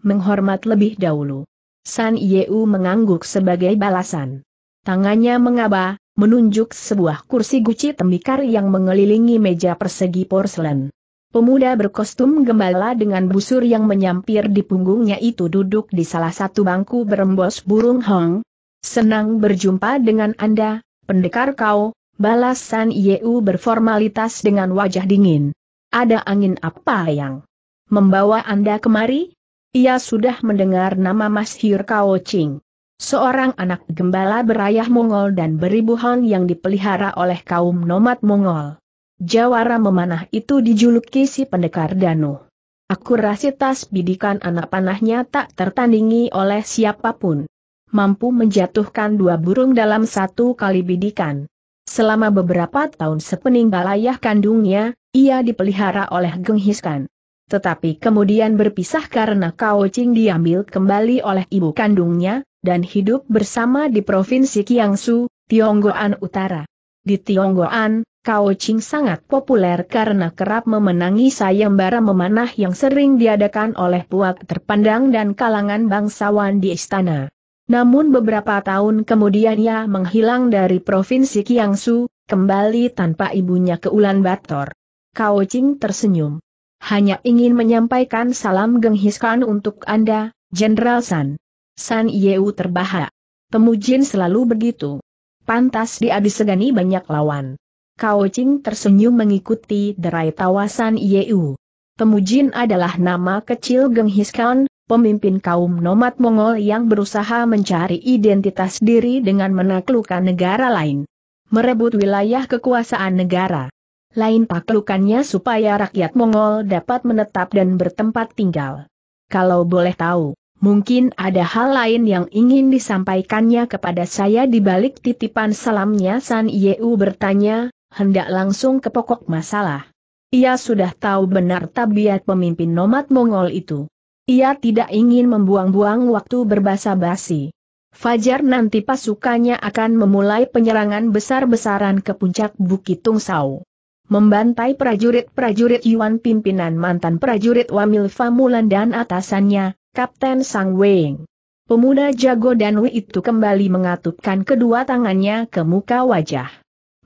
Menghormat lebih dahulu. San Yeu mengangguk sebagai balasan. Tangannya mengaba, menunjuk sebuah kursi guci tembikar yang mengelilingi meja persegi porselen. Pemuda berkostum gembala dengan busur yang menyampir di punggungnya itu duduk di salah satu bangku berembos burung hong, Senang berjumpa dengan Anda, pendekar kau, Balasan San Yeu berformalitas dengan wajah dingin. Ada angin apa yang membawa Anda kemari? Ia sudah mendengar nama Mas Hir Kao Ching. Seorang anak gembala berayah Mongol dan beribu beribuhan yang dipelihara oleh kaum nomad Mongol. Jawara memanah itu dijuluki si pendekar Danu. Akurasitas bidikan anak panahnya tak tertandingi oleh siapapun mampu menjatuhkan dua burung dalam satu kali bidikan. Selama beberapa tahun sepeninggal ayah kandungnya, ia dipelihara oleh Genghis Tetapi kemudian berpisah karena Kao Ching diambil kembali oleh ibu kandungnya, dan hidup bersama di provinsi Kiangsu, Tionggoan Utara. Di Tionggoan, Kao Ching sangat populer karena kerap memenangi sayembara memanah yang sering diadakan oleh puak terpandang dan kalangan bangsawan di istana. Namun beberapa tahun kemudian ia menghilang dari provinsi Kiangsu, kembali tanpa ibunya ke Ulan Bator. Kao Ching tersenyum. Hanya ingin menyampaikan salam genghiskan untuk Anda, Jenderal San. San Yeu terbahak. Temujin selalu begitu. Pantas dia disegani banyak lawan. Kao Ching tersenyum mengikuti derai tawasan Yeu. Temujin adalah nama kecil Genghis Khan, pemimpin kaum nomad Mongol yang berusaha mencari identitas diri dengan menaklukkan negara lain. Merebut wilayah kekuasaan negara lain taklukannya supaya rakyat Mongol dapat menetap dan bertempat tinggal. Kalau boleh tahu, mungkin ada hal lain yang ingin disampaikannya kepada saya di balik titipan salamnya San Yeu bertanya, hendak langsung ke pokok masalah. Ia sudah tahu benar tabiat pemimpin nomad Mongol itu. Ia tidak ingin membuang-buang waktu berbasa-basi. Fajar nanti pasukannya akan memulai penyerangan besar-besaran ke puncak Bukit Tungsau. Membantai prajurit-prajurit Yuan pimpinan mantan prajurit Wamil Famulan dan atasannya, Kapten Sang Weng. Pemuda jago dan Wei itu kembali mengatupkan kedua tangannya ke muka wajah.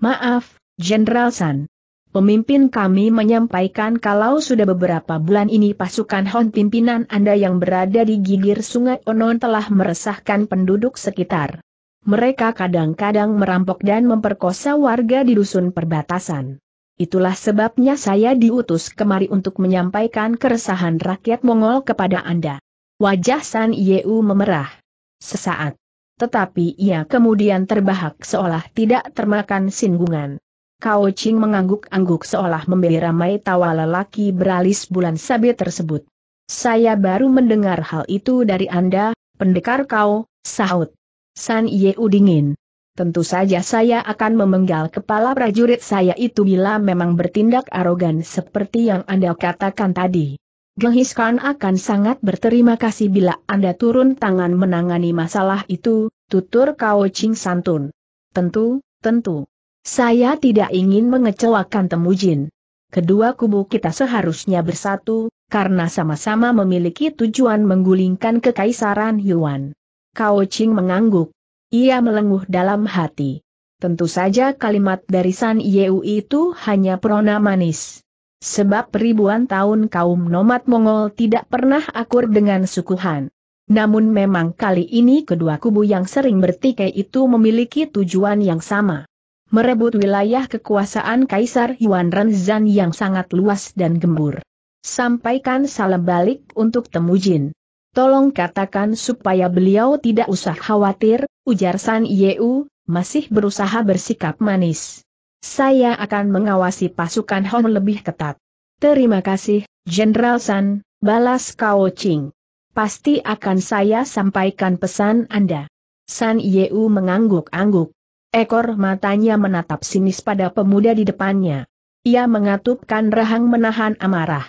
Maaf, Jenderal San. Pemimpin kami menyampaikan kalau sudah beberapa bulan ini pasukan Hon pimpinan Anda yang berada di gigir sungai Onon telah meresahkan penduduk sekitar. Mereka kadang-kadang merampok dan memperkosa warga di dusun perbatasan. Itulah sebabnya saya diutus kemari untuk menyampaikan keresahan rakyat Mongol kepada Anda. Wajah San Yeu memerah. Sesaat. Tetapi ia kemudian terbahak seolah tidak termakan singgungan. Kao Ching mengangguk-angguk seolah membela ramai tawa lelaki beralis bulan sabit tersebut. Saya baru mendengar hal itu dari Anda, pendekar kau, sahut. San Yeu dingin. Tentu saja saya akan memenggal kepala prajurit saya itu bila memang bertindak arogan seperti yang Anda katakan tadi. Genghis Khan akan sangat berterima kasih bila Anda turun tangan menangani masalah itu, tutur Kao Ching santun. Tentu, tentu. Saya tidak ingin mengecewakan Temujin. Kedua kubu kita seharusnya bersatu, karena sama-sama memiliki tujuan menggulingkan kekaisaran Yuan. Kao Ching mengangguk. Ia melenguh dalam hati. Tentu saja kalimat dari San Yeu itu hanya prona manis. Sebab ribuan tahun kaum nomad Mongol tidak pernah akur dengan suku Han. Namun memang kali ini kedua kubu yang sering bertikai itu memiliki tujuan yang sama merebut wilayah kekuasaan Kaisar Yuan Renzan yang sangat luas dan gembur. Sampaikan salam balik untuk Temujin. Tolong katakan supaya beliau tidak usah khawatir, ujar San Yeu, masih berusaha bersikap manis. Saya akan mengawasi pasukan Hong lebih ketat. Terima kasih, Jenderal San, balas Kao Ching. Pasti akan saya sampaikan pesan Anda. San Yeu mengangguk-angguk. Ekor matanya menatap sinis pada pemuda di depannya. Ia mengatupkan rahang menahan amarah.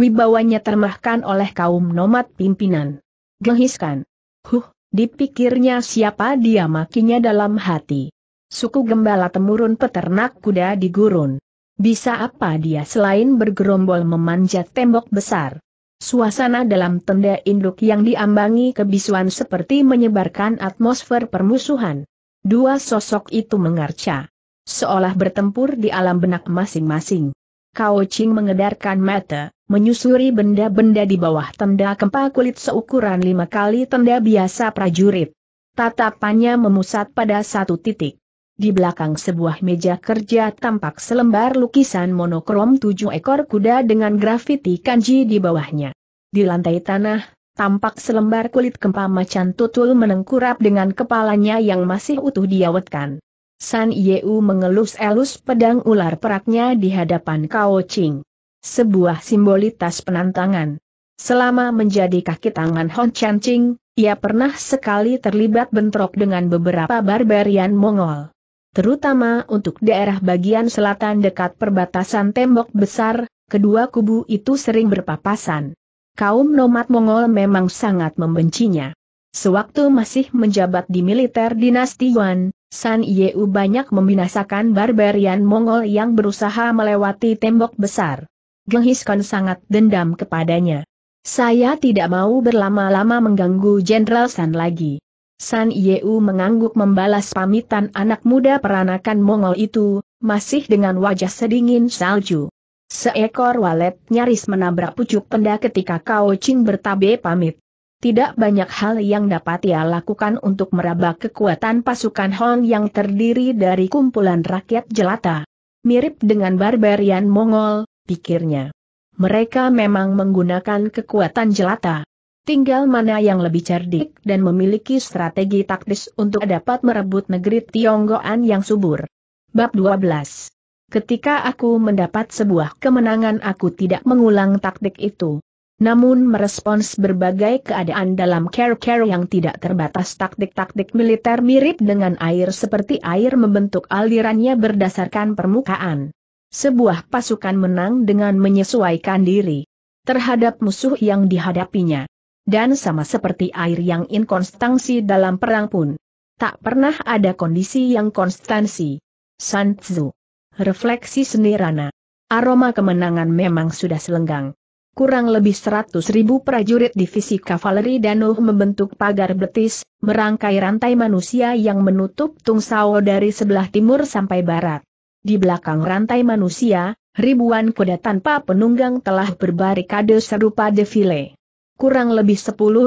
Wibawanya termahkan oleh kaum nomad pimpinan. Gehiskan. Huh, dipikirnya siapa dia makinya dalam hati. Suku gembala temurun peternak kuda di gurun. Bisa apa dia selain bergerombol memanjat tembok besar. Suasana dalam tenda induk yang diambangi kebisuan seperti menyebarkan atmosfer permusuhan. Dua sosok itu mengarca. Seolah bertempur di alam benak masing-masing. Kau Ching mengedarkan mata, menyusuri benda-benda di bawah tenda kempa kulit seukuran lima kali tenda biasa prajurit. Tatapannya memusat pada satu titik. Di belakang sebuah meja kerja tampak selembar lukisan monokrom tujuh ekor kuda dengan grafiti kanji di bawahnya. Di lantai tanah, tampak selembar kulit kempa macan tutul menengkurap dengan kepalanya yang masih utuh diawetkan. San Yeu mengelus-elus pedang ular peraknya di hadapan Kao Ching. Sebuah simbolitas penantangan. Selama menjadi kaki tangan Hon Chan Ching, ia pernah sekali terlibat bentrok dengan beberapa barbarian Mongol. Terutama untuk daerah bagian selatan dekat perbatasan tembok besar, kedua kubu itu sering berpapasan kaum nomad Mongol memang sangat membencinya. Sewaktu masih menjabat di militer dinasti Yuan, San Yeu banyak membinasakan barbarian Mongol yang berusaha melewati tembok besar. Genghis Khan sangat dendam kepadanya. Saya tidak mau berlama-lama mengganggu Jenderal San lagi. San Yeu mengangguk membalas pamitan anak muda peranakan Mongol itu, masih dengan wajah sedingin salju. Seekor walet nyaris menabrak pucuk penda ketika Kao Ching bertabe pamit. Tidak banyak hal yang dapat ia lakukan untuk meraba kekuatan pasukan Hong yang terdiri dari kumpulan rakyat jelata. Mirip dengan barbarian Mongol, pikirnya. Mereka memang menggunakan kekuatan jelata. Tinggal mana yang lebih cerdik dan memiliki strategi taktis untuk dapat merebut negeri Tionggoan yang subur. Bab 12 Ketika aku mendapat sebuah kemenangan aku tidak mengulang taktik itu. Namun merespons berbagai keadaan dalam care-care yang tidak terbatas taktik-taktik militer mirip dengan air seperti air membentuk alirannya berdasarkan permukaan. Sebuah pasukan menang dengan menyesuaikan diri terhadap musuh yang dihadapinya. Dan sama seperti air yang inkonstansi dalam perang pun. Tak pernah ada kondisi yang konstansi. Sun Tzu refleksi seni rana. Aroma kemenangan memang sudah selenggang. Kurang lebih 100 ribu prajurit divisi kavaleri Danuh membentuk pagar betis, merangkai rantai manusia yang menutup Tung Sao dari sebelah timur sampai barat. Di belakang rantai manusia, ribuan kuda tanpa penunggang telah berbarikade serupa defile. Kurang lebih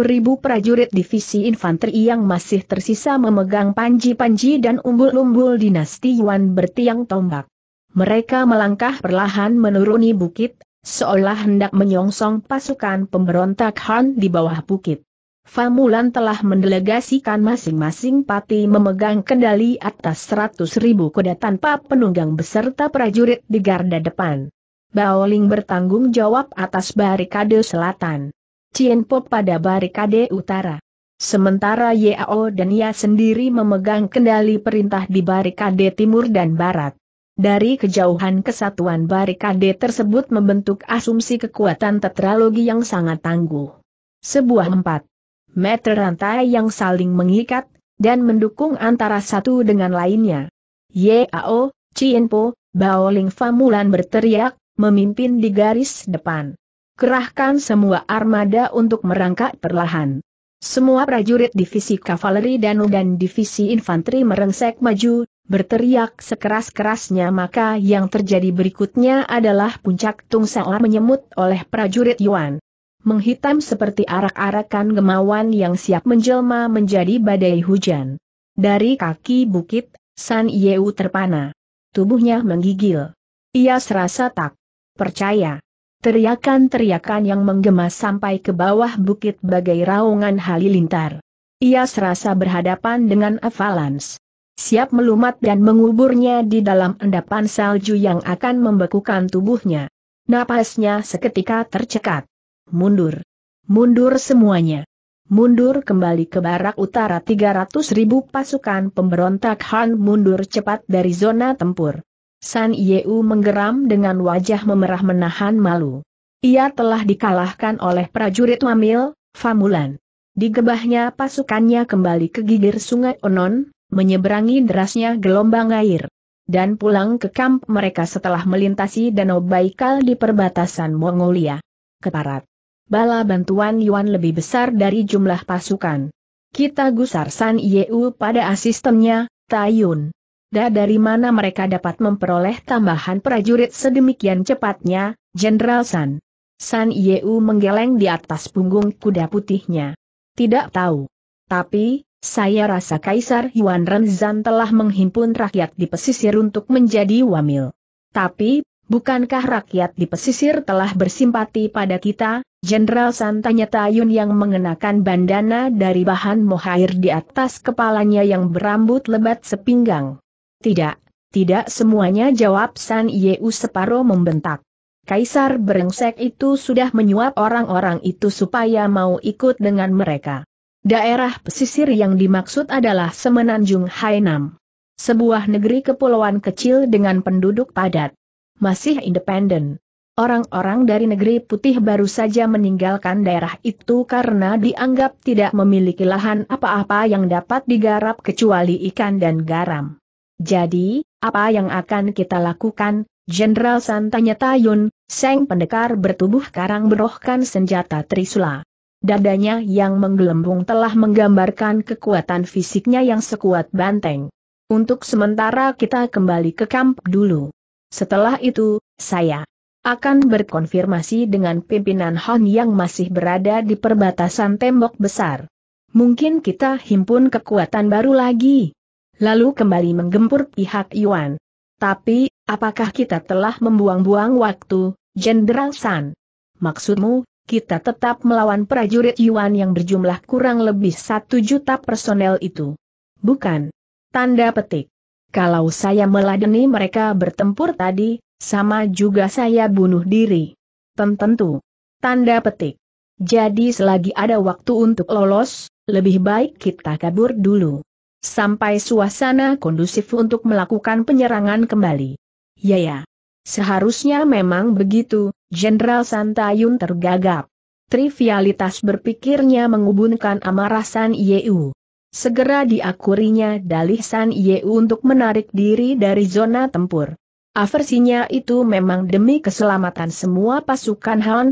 ribu prajurit divisi infanteri yang masih tersisa memegang panji-panji dan umbul-umbul dinasti Yuan bertiang tombak. Mereka melangkah perlahan menuruni bukit, seolah hendak menyongsong pasukan pemberontak Han di bawah bukit. Famulan telah mendelegasikan masing-masing pati memegang kendali atas seratus ribu kuda tanpa penunggang beserta prajurit di garda depan. Baoling bertanggung jawab atas barikade selatan. Cienpo pada barikade utara. Sementara Yao dan Ia sendiri memegang kendali perintah di barikade timur dan barat. Dari kejauhan kesatuan barikade tersebut membentuk asumsi kekuatan tetralogi yang sangat tangguh. Sebuah empat meter rantai yang saling mengikat, dan mendukung antara satu dengan lainnya. Yao, Cienpo, Bao Famulan berteriak, memimpin di garis depan. Kerahkan semua armada untuk merangkak perlahan. Semua prajurit divisi kavaleri dan dan divisi infanteri merengsek maju, berteriak sekeras-kerasnya maka yang terjadi berikutnya adalah puncak Tung Sao menyemut oleh prajurit Yuan. Menghitam seperti arak-arakan gemawan yang siap menjelma menjadi badai hujan. Dari kaki bukit, San Yeu terpana. Tubuhnya menggigil. Ia serasa tak percaya. Teriakan-teriakan yang menggema sampai ke bawah bukit bagai raungan halilintar. Ia serasa berhadapan dengan avalanche siap melumat dan menguburnya di dalam endapan salju yang akan membekukan tubuhnya. Napasnya seketika tercekat. Mundur. Mundur semuanya. Mundur kembali ke barak utara 300 ribu pasukan pemberontak Han mundur cepat dari zona tempur. San Yeu menggeram dengan wajah memerah menahan malu. Ia telah dikalahkan oleh prajurit Wamil, Famulan. Digebahnya pasukannya kembali ke gigir sungai Onon, menyeberangi derasnya gelombang air. Dan pulang ke kamp mereka setelah melintasi Danau Baikal di perbatasan Mongolia. Keparat. Bala bantuan Yuan lebih besar dari jumlah pasukan. Kita gusar San Yeu pada asistennya, Tayun. Da dari mana mereka dapat memperoleh tambahan prajurit sedemikian cepatnya, Jenderal San. San Yeu menggeleng di atas punggung kuda putihnya. Tidak tahu. Tapi, saya rasa Kaisar Yuan Renzan telah menghimpun rakyat di pesisir untuk menjadi wamil. Tapi, bukankah rakyat di pesisir telah bersimpati pada kita? Jenderal Santanya Tayun yang mengenakan bandana dari bahan mohair di atas kepalanya yang berambut lebat sepinggang. Tidak, tidak semuanya jawab San Yeu separo membentak. Kaisar berengsek itu sudah menyuap orang-orang itu supaya mau ikut dengan mereka. Daerah pesisir yang dimaksud adalah Semenanjung Hainam. Sebuah negeri kepulauan kecil dengan penduduk padat. Masih independen. Orang-orang dari negeri putih baru saja meninggalkan daerah itu karena dianggap tidak memiliki lahan apa-apa yang dapat digarap kecuali ikan dan garam. Jadi, apa yang akan kita lakukan, Jenderal Santanya Tayun, Seng Pendekar bertubuh karang berohkan senjata Trisula. Dadanya yang menggelembung telah menggambarkan kekuatan fisiknya yang sekuat banteng. Untuk sementara kita kembali ke kamp dulu. Setelah itu, saya akan berkonfirmasi dengan pimpinan Han yang masih berada di perbatasan tembok besar. Mungkin kita himpun kekuatan baru lagi. Lalu kembali menggempur pihak Yuan. Tapi, apakah kita telah membuang-buang waktu, Jenderal San? Maksudmu, kita tetap melawan prajurit Yuan yang berjumlah kurang lebih satu juta personel itu. Bukan. Tanda petik. Kalau saya meladeni mereka bertempur tadi, sama juga saya bunuh diri. Tentu. Tanda petik. Jadi selagi ada waktu untuk lolos, lebih baik kita kabur dulu. Sampai suasana kondusif untuk melakukan penyerangan kembali. Ya ya. Seharusnya memang begitu, Jenderal Santayun tergagap. Trivialitas berpikirnya mengubunkan amarah San Yeu. Segera diakurinya dalih San Yeu untuk menarik diri dari zona tempur. Aversinya itu memang demi keselamatan semua pasukan Han.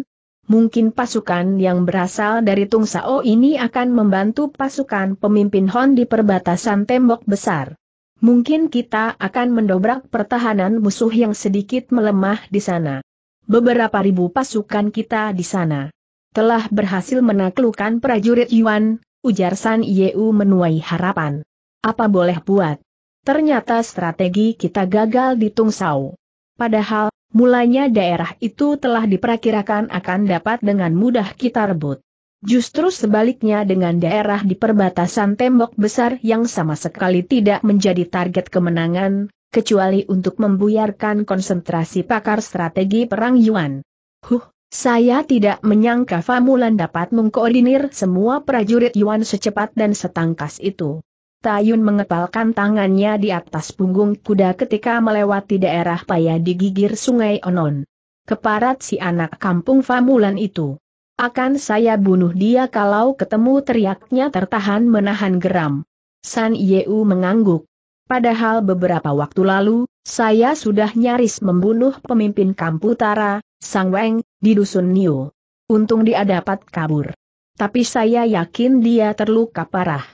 Mungkin pasukan yang berasal dari Tung Sao ini akan membantu pasukan pemimpin Hon di perbatasan tembok besar mungkin kita akan mendobrak pertahanan musuh yang sedikit melemah di sana. Beberapa ribu pasukan kita di sana telah berhasil menaklukkan prajurit Yuan, ujar San Yeu menuai harapan. Apa boleh buat? Ternyata strategi kita gagal di Tungsau. Padahal, mulanya daerah itu telah diperkirakan akan dapat dengan mudah kita rebut. Justru sebaliknya dengan daerah di perbatasan tembok besar yang sama sekali tidak menjadi target kemenangan, kecuali untuk membuyarkan konsentrasi pakar strategi perang Yuan. Huh, saya tidak menyangka Famulan dapat mengkoordinir semua prajurit Yuan secepat dan setangkas itu. Tayun mengepalkan tangannya di atas punggung kuda ketika melewati daerah paya di gigir sungai Onon. Keparat si anak kampung Famulan itu. Akan saya bunuh dia kalau ketemu teriaknya tertahan menahan geram. San Yeu mengangguk. Padahal beberapa waktu lalu, saya sudah nyaris membunuh pemimpin Kamputara, Sang Weng, di Dusun Niu. Untung dia dapat kabur. Tapi saya yakin dia terluka parah.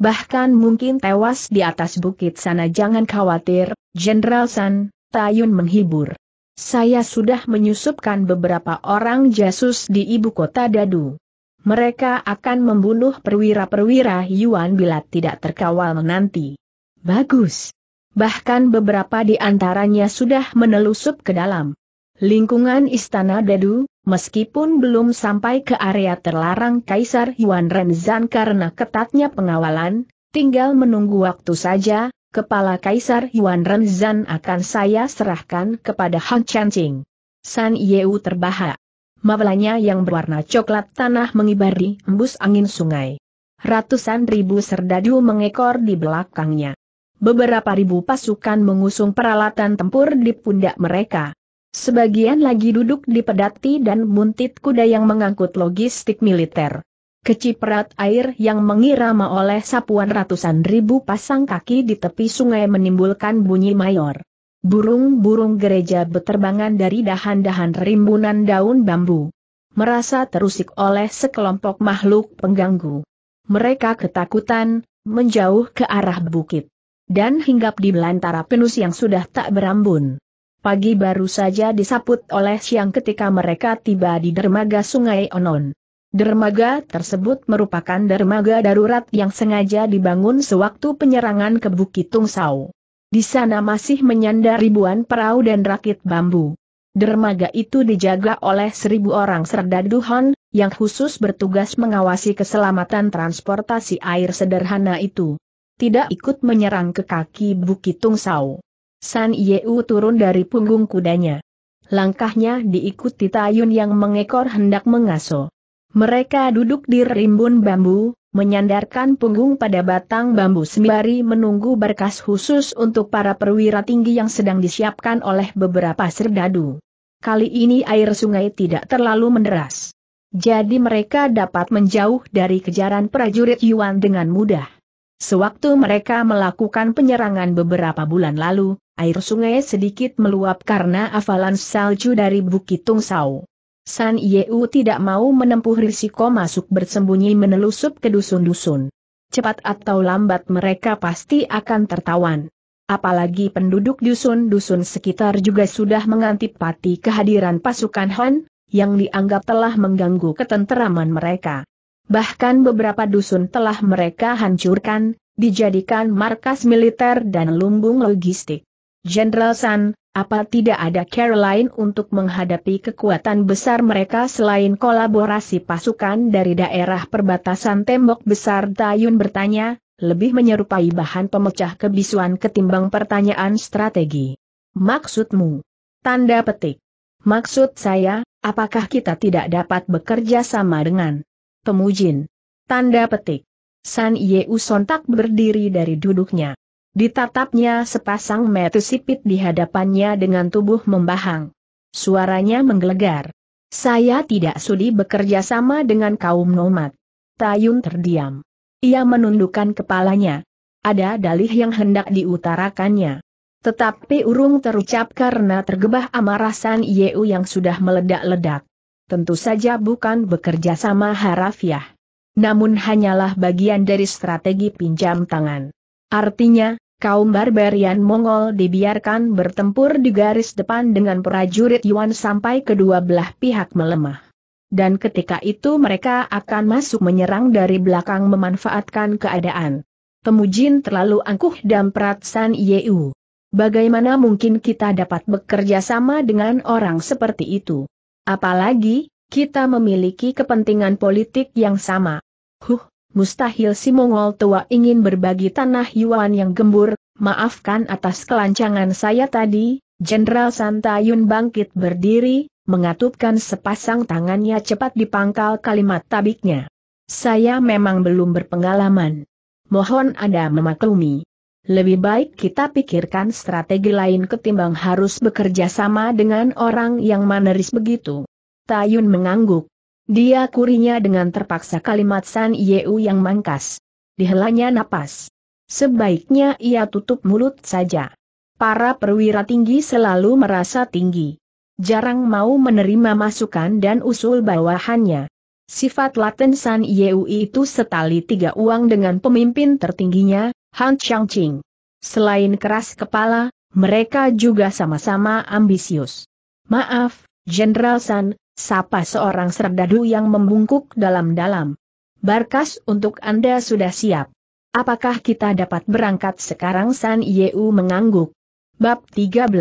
Bahkan mungkin tewas di atas bukit sana jangan khawatir, Jenderal San, Tayun menghibur. Saya sudah menyusupkan beberapa orang jasus di ibu kota Dadu. Mereka akan membunuh perwira-perwira Yuan bila tidak terkawal nanti. Bagus. Bahkan beberapa di antaranya sudah menelusup ke dalam lingkungan istana Dadu, meskipun belum sampai ke area terlarang Kaisar Yuan Renzan karena ketatnya pengawalan, tinggal menunggu waktu saja, kepala Kaisar Yuan Renzan akan saya serahkan kepada Han Chancing. San Yeu terbahak. Mawalanya yang berwarna coklat tanah mengibari embus angin sungai. Ratusan ribu serdadu mengekor di belakangnya. Beberapa ribu pasukan mengusung peralatan tempur di pundak mereka. Sebagian lagi duduk di pedati dan muntit kuda yang mengangkut logistik militer. Keciprat air yang mengirama oleh sapuan ratusan ribu pasang kaki di tepi sungai menimbulkan bunyi mayor. Burung-burung gereja beterbangan dari dahan-dahan rimbunan daun bambu. Merasa terusik oleh sekelompok makhluk pengganggu. Mereka ketakutan, menjauh ke arah bukit. Dan hinggap di belantara penus yang sudah tak berambun. Pagi baru saja disaput oleh siang ketika mereka tiba di dermaga sungai Onon. Dermaga tersebut merupakan dermaga darurat yang sengaja dibangun sewaktu penyerangan ke Bukit Tungsau. Di sana masih menyandar ribuan perahu dan rakit bambu. Dermaga itu dijaga oleh seribu orang serdadu serdaduhan, yang khusus bertugas mengawasi keselamatan transportasi air sederhana itu. Tidak ikut menyerang ke kaki Bukit Tungsau. San Yeu turun dari punggung kudanya. Langkahnya diikuti Tayun yang mengekor hendak mengasuh. Mereka duduk di rimbun bambu, menyandarkan punggung pada batang bambu sembari menunggu berkas khusus untuk para perwira tinggi yang sedang disiapkan oleh beberapa serdadu. Kali ini air sungai tidak terlalu meneras, Jadi mereka dapat menjauh dari kejaran prajurit Yuan dengan mudah. Sewaktu mereka melakukan penyerangan beberapa bulan lalu, air sungai sedikit meluap karena avalan salju dari Bukit Tungsau. San Yeu tidak mau menempuh risiko masuk bersembunyi menelusup ke dusun-dusun. Cepat atau lambat mereka pasti akan tertawan. Apalagi penduduk dusun-dusun sekitar juga sudah mengantisipasi kehadiran pasukan Han, yang dianggap telah mengganggu ketenteraman mereka. Bahkan beberapa dusun telah mereka hancurkan, dijadikan markas militer dan lumbung logistik. Jenderal San, apa tidak ada cara lain untuk menghadapi kekuatan besar mereka selain kolaborasi pasukan dari daerah perbatasan tembok besar Tayun bertanya, lebih menyerupai bahan pemecah kebisuan ketimbang pertanyaan strategi. Maksudmu? Tanda petik. Maksud saya, apakah kita tidak dapat bekerja sama dengan pemujin? Tanda petik. San Yeu sontak berdiri dari duduknya. Ditatapnya sepasang mata sipit di hadapannya dengan tubuh membahang. Suaranya menggelegar. Saya tidak sudi bekerja sama dengan kaum nomad. Tayun terdiam. Ia menundukkan kepalanya. Ada dalih yang hendak diutarakannya. Tetapi urung terucap karena tergebah amarah San Yeu yang sudah meledak-ledak. Tentu saja bukan bekerja sama harafiah. Namun hanyalah bagian dari strategi pinjam tangan. Artinya, kaum barbarian Mongol dibiarkan bertempur di garis depan dengan prajurit Yuan sampai kedua belah pihak melemah. Dan ketika itu mereka akan masuk menyerang dari belakang memanfaatkan keadaan. Temujin terlalu angkuh dan peratsan Yeu. Bagaimana mungkin kita dapat bekerja sama dengan orang seperti itu? Apalagi, kita memiliki kepentingan politik yang sama. Huh, mustahil si Mongol tua ingin berbagi tanah Yuan yang gembur, maafkan atas kelancangan saya tadi, Jenderal Santayun bangkit berdiri, mengatupkan sepasang tangannya cepat di pangkal kalimat tabiknya. Saya memang belum berpengalaman. Mohon Anda memaklumi. Lebih baik kita pikirkan strategi lain ketimbang harus bekerja sama dengan orang yang maneris begitu. Tayun mengangguk. Dia kurinya dengan terpaksa kalimat San Yeu yang mangkas. Dihelanya napas. Sebaiknya ia tutup mulut saja. Para perwira tinggi selalu merasa tinggi. Jarang mau menerima masukan dan usul bawahannya. Sifat laten San Yeu itu setali tiga uang dengan pemimpin tertingginya, Han Changqing. Selain keras kepala, mereka juga sama-sama ambisius. Maaf, Jenderal San, Sapa seorang serdadu yang membungkuk dalam-dalam. Barkas untuk Anda sudah siap. Apakah kita dapat berangkat sekarang San Yeu mengangguk. Bab 13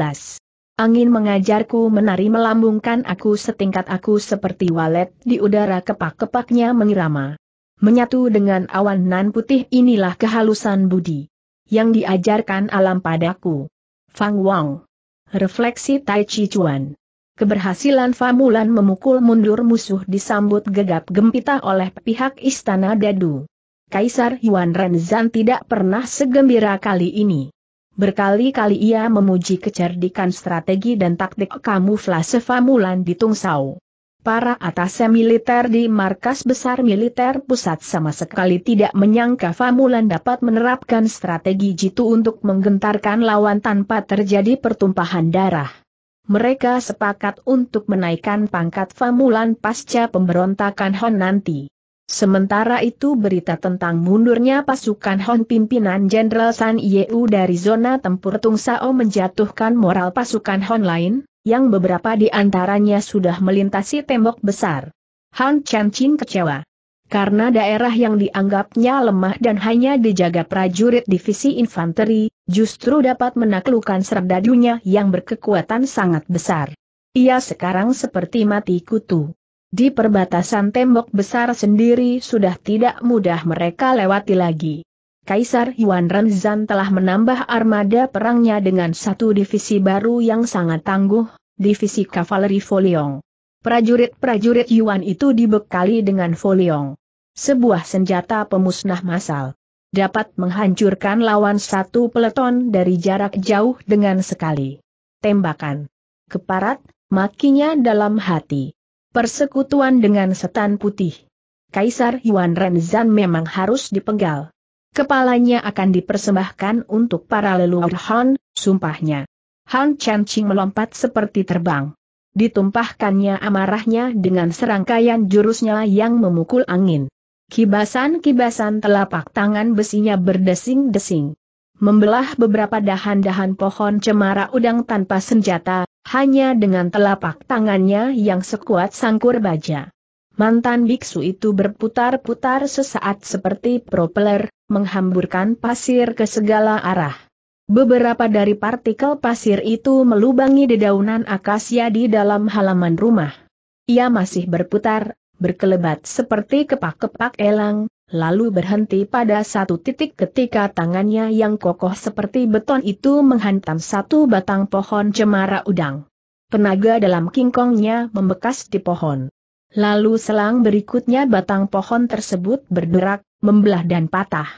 Angin mengajarku menari melambungkan aku setingkat aku seperti walet di udara kepak-kepaknya mengirama. Menyatu dengan awan nan putih inilah kehalusan budi. Yang diajarkan alam padaku. Fang Wang. Refleksi Tai Chi Chuan. Keberhasilan Famulan memukul mundur musuh disambut gegap gempita oleh pihak Istana Dadu. Kaisar Yuan Renzan tidak pernah segembira kali ini. Berkali-kali ia memuji kecerdikan strategi dan taktik kamuflase Famulan di Tungsau. Para atase militer di markas besar militer pusat sama sekali tidak menyangka Famulan dapat menerapkan strategi jitu untuk menggentarkan lawan tanpa terjadi pertumpahan darah mereka sepakat untuk menaikkan pangkat Famulan pasca pemberontakan Hon nanti. Sementara itu berita tentang mundurnya pasukan Hon pimpinan Jenderal San Yeu dari zona tempur Tung Sao menjatuhkan moral pasukan Hon lain, yang beberapa di antaranya sudah melintasi tembok besar. Han Chan Chin kecewa. Karena daerah yang dianggapnya lemah dan hanya dijaga prajurit divisi infanteri, justru dapat menaklukkan serdadunya yang berkekuatan sangat besar. Ia sekarang seperti mati kutu. Di perbatasan tembok besar sendiri sudah tidak mudah mereka lewati lagi. Kaisar Yuan Renzan telah menambah armada perangnya dengan satu divisi baru yang sangat tangguh, divisi kavaleri Foliong prajurit-prajurit Yuan itu dibekali dengan foliong. Sebuah senjata pemusnah massal. Dapat menghancurkan lawan satu peleton dari jarak jauh dengan sekali. Tembakan. Keparat, makinya dalam hati. Persekutuan dengan setan putih. Kaisar Yuan Renzan memang harus dipenggal. Kepalanya akan dipersembahkan untuk para leluhur Han, sumpahnya. Han Chenqing melompat seperti terbang ditumpahkannya amarahnya dengan serangkaian jurusnya yang memukul angin. Kibasan-kibasan telapak tangan besinya berdesing-desing. Membelah beberapa dahan-dahan pohon cemara udang tanpa senjata, hanya dengan telapak tangannya yang sekuat sangkur baja. Mantan biksu itu berputar-putar sesaat seperti propeller, menghamburkan pasir ke segala arah. Beberapa dari partikel pasir itu melubangi dedaunan akasia di dalam halaman rumah. Ia masih berputar, berkelebat seperti kepak-kepak elang, lalu berhenti pada satu titik ketika tangannya yang kokoh seperti beton itu menghantam satu batang pohon cemara udang. Tenaga dalam kingkongnya membekas di pohon. Lalu selang berikutnya batang pohon tersebut berderak, membelah dan patah.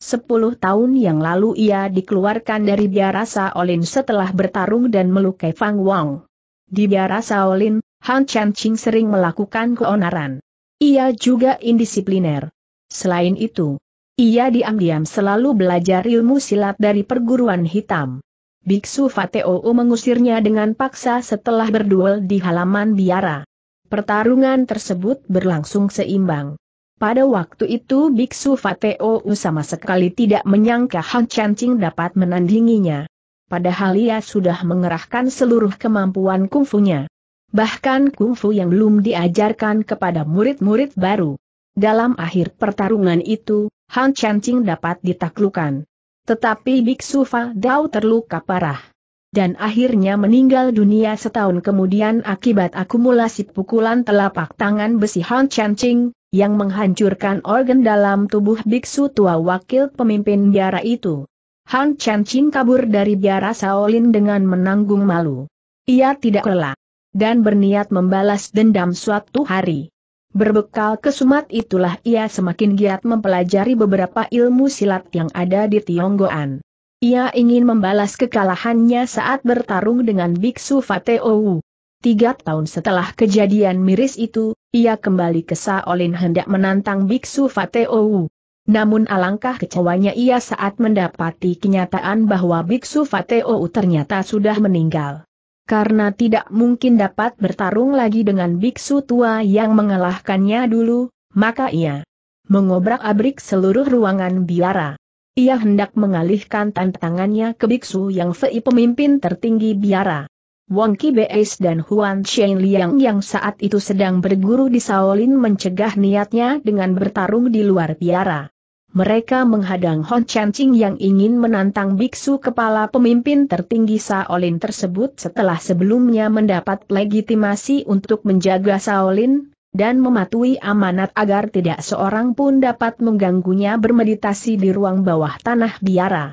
Sepuluh tahun yang lalu ia dikeluarkan dari biara Shaolin setelah bertarung dan melukai Fang Wang. Di biara Shaolin, Han Chan Ching sering melakukan keonaran. Ia juga indisipliner. Selain itu, ia diam-diam selalu belajar ilmu silat dari perguruan hitam. Biksu Fateou mengusirnya dengan paksa setelah berduel di halaman biara. Pertarungan tersebut berlangsung seimbang. Pada waktu itu Biksu Fateo sama sekali tidak menyangka Han Chancing dapat menandinginya. Padahal ia sudah mengerahkan seluruh kemampuan kungfunya. Bahkan kungfu yang belum diajarkan kepada murid-murid baru. Dalam akhir pertarungan itu, Han Chancing dapat ditaklukan. Tetapi Biksu Fadao terluka parah. Dan akhirnya meninggal dunia setahun kemudian akibat akumulasi pukulan telapak tangan besi Han Chancing, yang menghancurkan organ dalam tubuh biksu tua wakil pemimpin biara itu. Han Chen Chin kabur dari biara Shaolin dengan menanggung malu. Ia tidak rela dan berniat membalas dendam suatu hari. Berbekal kesumat itulah ia semakin giat mempelajari beberapa ilmu silat yang ada di Tionggoan. Ia ingin membalas kekalahannya saat bertarung dengan Biksu Fateowu. Tiga tahun setelah kejadian miris itu, ia kembali ke Saolin hendak menantang Biksu Fateo. Namun alangkah kecewanya ia saat mendapati kenyataan bahwa Biksu Fateo ternyata sudah meninggal. Karena tidak mungkin dapat bertarung lagi dengan Biksu tua yang mengalahkannya dulu, maka ia mengobrak-abrik seluruh ruangan biara. Ia hendak mengalihkan tantangannya ke Biksu yang Fei pemimpin tertinggi biara. Wong ki Beis dan Huan Chen Liang yang saat itu sedang berguru di Shaolin mencegah niatnya dengan bertarung di luar biara. Mereka menghadang Hon Chan yang ingin menantang biksu kepala pemimpin tertinggi Shaolin tersebut setelah sebelumnya mendapat legitimasi untuk menjaga Shaolin, dan mematuhi amanat agar tidak seorang pun dapat mengganggunya bermeditasi di ruang bawah tanah biara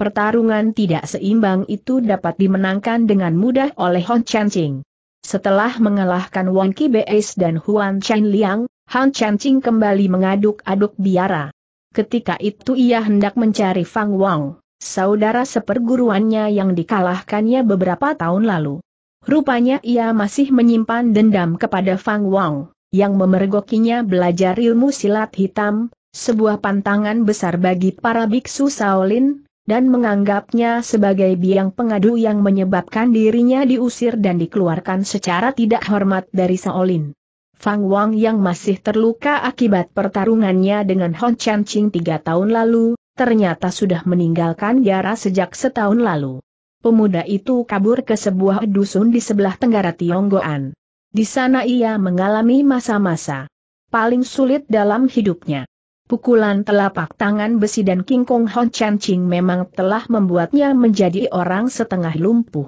pertarungan tidak seimbang itu dapat dimenangkan dengan mudah oleh Hon Chan Ching. Setelah mengalahkan Wang Kibeis dan Huan Chen Liang, Han Chan Ching kembali mengaduk-aduk biara. Ketika itu ia hendak mencari Fang Wang, saudara seperguruannya yang dikalahkannya beberapa tahun lalu. Rupanya ia masih menyimpan dendam kepada Fang Wang, yang memergokinya belajar ilmu silat hitam, sebuah pantangan besar bagi para biksu Shaolin, dan menganggapnya sebagai biang pengadu yang menyebabkan dirinya diusir dan dikeluarkan secara tidak hormat dari Saolin. Fang Wang yang masih terluka akibat pertarungannya dengan Hon Chan Ching tiga tahun lalu, ternyata sudah meninggalkan Yara sejak setahun lalu. Pemuda itu kabur ke sebuah dusun di sebelah tenggara Tionggoan. Di sana ia mengalami masa-masa paling sulit dalam hidupnya. Pukulan telapak tangan besi dan King Kong Hon Chan Ching memang telah membuatnya menjadi orang setengah lumpuh.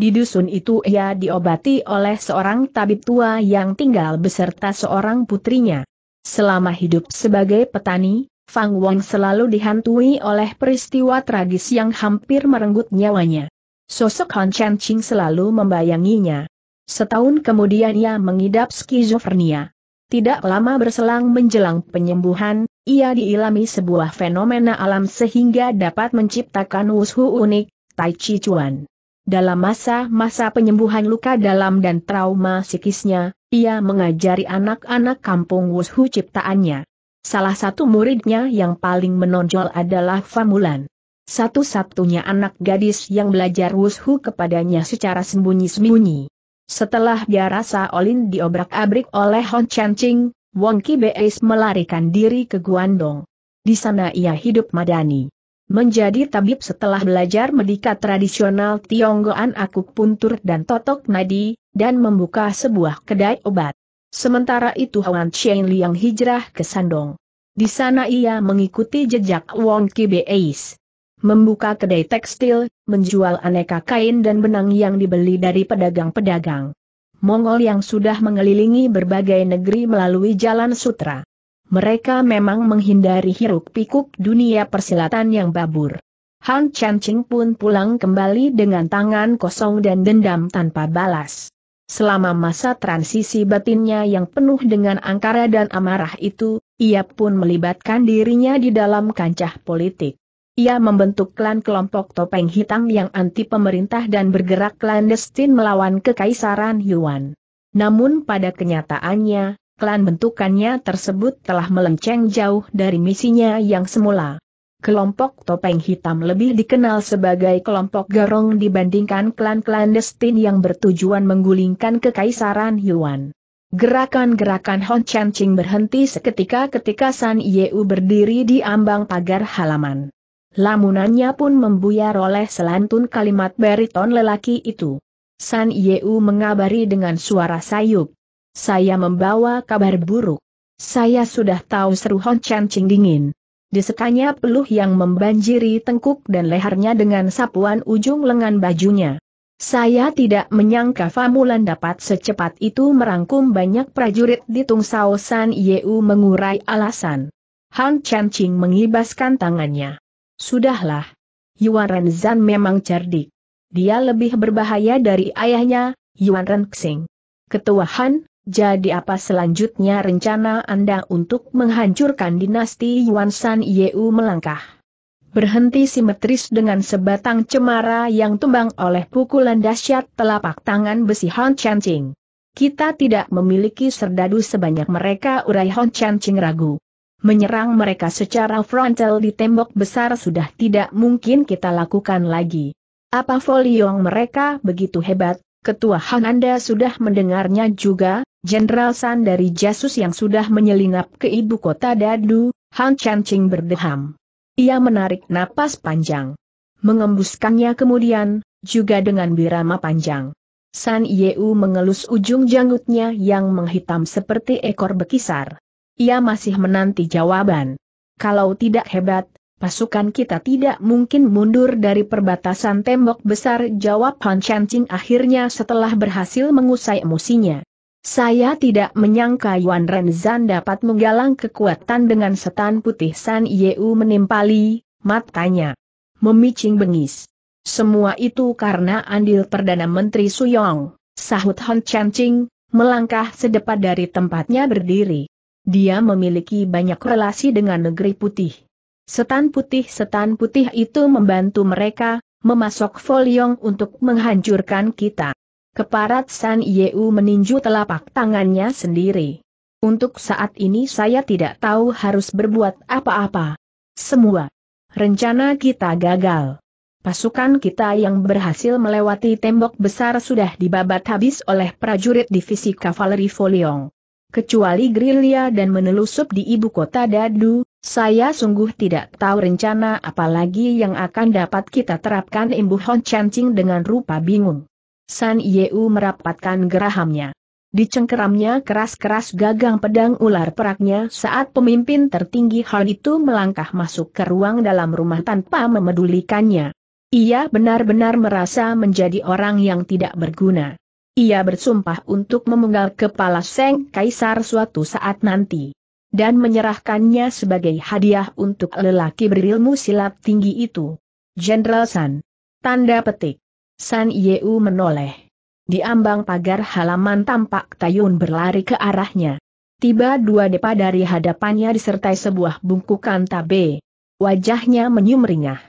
Di dusun itu ia diobati oleh seorang tabib tua yang tinggal beserta seorang putrinya. Selama hidup sebagai petani, Fang Wang selalu dihantui oleh peristiwa tragis yang hampir merenggut nyawanya. Sosok Hon Chan Ching selalu membayanginya. Setahun kemudian ia mengidap skizofrenia. Tidak lama berselang menjelang penyembuhan, ia diilami sebuah fenomena alam sehingga dapat menciptakan wushu unik, Tai Chi Chuan. Dalam masa-masa penyembuhan luka dalam dan trauma psikisnya, ia mengajari anak-anak kampung wushu ciptaannya. Salah satu muridnya yang paling menonjol adalah Famulan. Satu-satunya anak gadis yang belajar wushu kepadanya secara sembunyi-sembunyi. Setelah dia rasa Olin diobrak-abrik oleh Hon Chen Ching, Wong Ki Beis melarikan diri ke Guangdong. Di sana ia hidup madani. Menjadi tabib setelah belajar medika tradisional Tionggoan Puntur dan totok nadi, dan membuka sebuah kedai obat. Sementara itu Huan Chen Liang hijrah ke Sandong. Di sana ia mengikuti jejak Wong Ki Beis membuka kedai tekstil, menjual aneka kain dan benang yang dibeli dari pedagang-pedagang. Mongol yang sudah mengelilingi berbagai negeri melalui jalan sutra. Mereka memang menghindari hiruk-pikuk dunia persilatan yang babur. Han Chancing pun pulang kembali dengan tangan kosong dan dendam tanpa balas. Selama masa transisi batinnya yang penuh dengan angkara dan amarah itu, ia pun melibatkan dirinya di dalam kancah politik. Ia membentuk klan kelompok topeng hitam yang anti pemerintah dan bergerak klandestin melawan kekaisaran Yuan. Namun pada kenyataannya, klan bentukannya tersebut telah melenceng jauh dari misinya yang semula. Kelompok topeng hitam lebih dikenal sebagai kelompok garong dibandingkan klan klandestin yang bertujuan menggulingkan kekaisaran Yuan. Gerakan-gerakan Hon Chen Ching berhenti seketika ketika San Yeu berdiri di ambang pagar halaman. Lamunannya pun membuyar oleh selantun kalimat beriton lelaki itu. San Yeu mengabari dengan suara sayup. Saya membawa kabar buruk. Saya sudah tahu seru Hon Chan Chancing dingin. Disekanya peluh yang membanjiri tengkuk dan lehernya dengan sapuan ujung lengan bajunya. Saya tidak menyangka Famulan dapat secepat itu merangkum banyak prajurit di Tungsao San Yeu mengurai alasan. Han Chancing mengibaskan tangannya. Sudahlah. Yuan Renzan memang cerdik. Dia lebih berbahaya dari ayahnya, Yuan Renxing. Ketua Han, jadi apa selanjutnya rencana Anda untuk menghancurkan dinasti Yuan San Yeu melangkah? Berhenti simetris dengan sebatang cemara yang tumbang oleh pukulan dahsyat telapak tangan besi Han Chancing. Kita tidak memiliki serdadu sebanyak mereka urai Han Chancing ragu. Menyerang mereka secara frontal di tembok besar sudah tidak mungkin kita lakukan lagi. Apa foliong mereka begitu hebat? Ketua Hananda sudah mendengarnya juga, Jenderal San dari Jasus yang sudah menyelinap ke ibu kota Dadu, Han Chancing berdeham. Ia menarik napas panjang. Mengembuskannya kemudian, juga dengan birama panjang. San Yeu mengelus ujung janggutnya yang menghitam seperti ekor bekisar. Ia masih menanti jawaban. Kalau tidak hebat, pasukan kita tidak mungkin mundur dari perbatasan tembok besar jawab Han Chancing akhirnya setelah berhasil mengusai emosinya. Saya tidak menyangka Yuan Renzan dapat menggalang kekuatan dengan setan putih San Yeu menimpali, matanya. Memicing bengis. Semua itu karena andil Perdana Menteri Suyong, sahut Hon Chancing, melangkah sedepat dari tempatnya berdiri. Dia memiliki banyak relasi dengan negeri putih. Setan putih-setan putih itu membantu mereka, memasok Foliong untuk menghancurkan kita. Keparat San Yeu meninju telapak tangannya sendiri. Untuk saat ini saya tidak tahu harus berbuat apa-apa. Semua rencana kita gagal. Pasukan kita yang berhasil melewati tembok besar sudah dibabat habis oleh prajurit divisi kavaleri Foliong kecuali gerilya dan menelusup di ibu kota Dadu, saya sungguh tidak tahu rencana apalagi yang akan dapat kita terapkan Imbu Hon Chancing dengan rupa bingung. San Yeu merapatkan gerahamnya. Dicengkeramnya keras-keras gagang pedang ular peraknya saat pemimpin tertinggi hal itu melangkah masuk ke ruang dalam rumah tanpa memedulikannya. Ia benar-benar merasa menjadi orang yang tidak berguna. Ia bersumpah untuk memenggal kepala Seng Kaisar suatu saat nanti. Dan menyerahkannya sebagai hadiah untuk lelaki berilmu silat tinggi itu. Jenderal San. Tanda petik. San Yeu menoleh. Di ambang pagar halaman tampak Tayun berlari ke arahnya. Tiba dua depa dari hadapannya disertai sebuah bungkukan tabe. Wajahnya menyumringah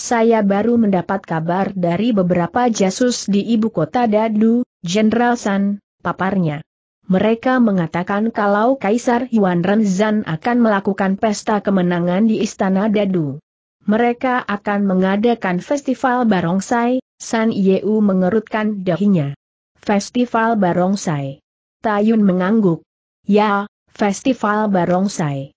saya baru mendapat kabar dari beberapa jasus di ibu kota Dadu, Jenderal San, paparnya. Mereka mengatakan kalau Kaisar Yuan Renzan akan melakukan pesta kemenangan di Istana Dadu. Mereka akan mengadakan festival barongsai, San Yeu mengerutkan dahinya. Festival barongsai. Tayun mengangguk. Ya, festival barongsai.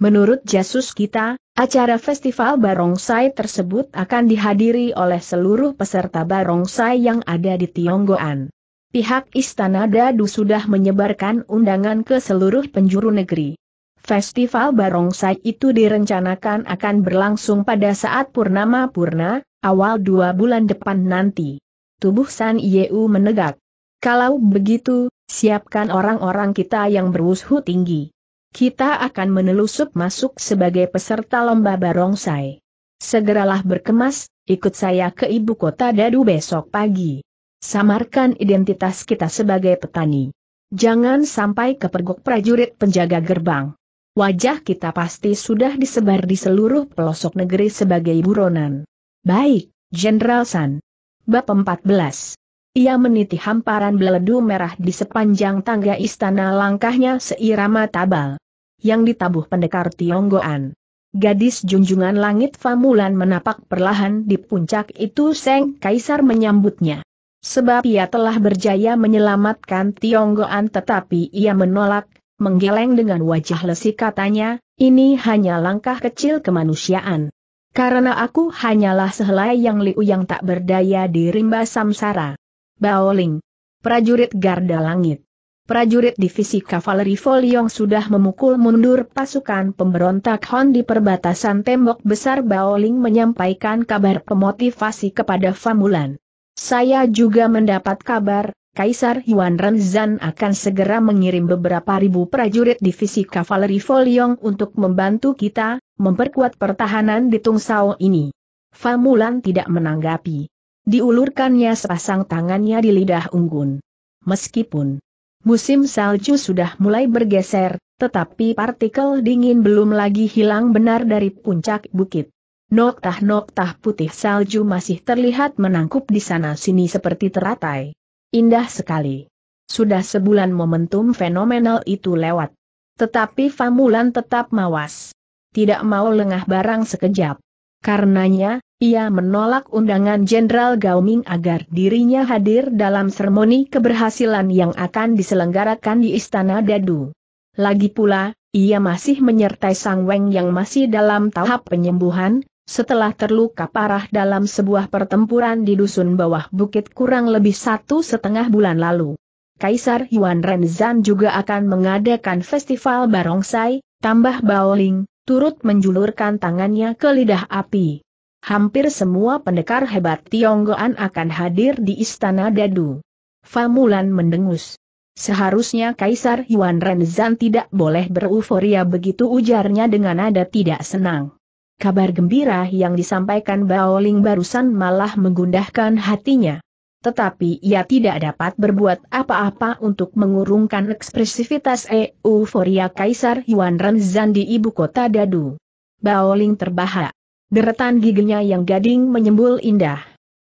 Menurut jasus kita, Acara festival barongsai tersebut akan dihadiri oleh seluruh peserta barongsai yang ada di Tionggoan. Pihak Istana Dadu sudah menyebarkan undangan ke seluruh penjuru negeri. Festival barongsai itu direncanakan akan berlangsung pada saat purnama purna, awal dua bulan depan nanti. Tubuh San Yeu menegak. Kalau begitu, siapkan orang-orang kita yang berwushu tinggi. Kita akan menelusup masuk sebagai peserta lomba barongsai. Segeralah berkemas, ikut saya ke ibu kota Dadu besok pagi. Samarkan identitas kita sebagai petani. Jangan sampai kepergok prajurit penjaga gerbang. Wajah kita pasti sudah disebar di seluruh pelosok negeri sebagai buronan. Baik, Jenderal San. Bab 14 ia meniti hamparan beledu merah di sepanjang tangga istana langkahnya seirama tabal. Yang ditabuh pendekar Tionggoan. Gadis junjungan langit Famulan menapak perlahan di puncak itu Seng Kaisar menyambutnya. Sebab ia telah berjaya menyelamatkan Tionggoan tetapi ia menolak, menggeleng dengan wajah lesi katanya, ini hanya langkah kecil kemanusiaan. Karena aku hanyalah sehelai yang liu yang tak berdaya di rimba samsara. Baoling. Prajurit Garda Langit. Prajurit Divisi Kavaleri Foliong sudah memukul mundur pasukan pemberontak Hon di perbatasan tembok besar Baoling menyampaikan kabar pemotivasi kepada Famulan. Saya juga mendapat kabar, Kaisar Yuan Renzan akan segera mengirim beberapa ribu prajurit divisi kavaleri Foliong untuk membantu kita, memperkuat pertahanan di Tungsao ini. Famulan tidak menanggapi. Diulurkannya sepasang tangannya di lidah unggun. Meskipun musim salju sudah mulai bergeser, tetapi partikel dingin belum lagi hilang benar dari puncak bukit. Noktah-noktah putih salju masih terlihat menangkup di sana-sini seperti teratai. Indah sekali. Sudah sebulan momentum fenomenal itu lewat. Tetapi Famulan tetap mawas. Tidak mau lengah barang sekejap. Karenanya, ia menolak undangan Jenderal Gaoming agar dirinya hadir dalam seremoni keberhasilan yang akan diselenggarakan di Istana Dadu. Lagi pula, ia masih menyertai Sang Weng yang masih dalam tahap penyembuhan, setelah terluka parah dalam sebuah pertempuran di dusun bawah bukit kurang lebih satu setengah bulan lalu. Kaisar Yuan Renzan juga akan mengadakan festival barongsai, tambah bowling, turut menjulurkan tangannya ke lidah api. Hampir semua pendekar hebat Tionggoan akan hadir di Istana Dadu. Famulan mendengus. Seharusnya Kaisar Yuan Renzan tidak boleh beruforia begitu ujarnya dengan nada tidak senang. Kabar gembira yang disampaikan Baoling barusan malah menggundahkan hatinya tetapi ia tidak dapat berbuat apa-apa untuk mengurungkan ekspresivitas e, euforia Kaisar Yuan Renzan di ibu kota Dadu. Baoling terbahak. Deretan giginya yang gading menyembul indah.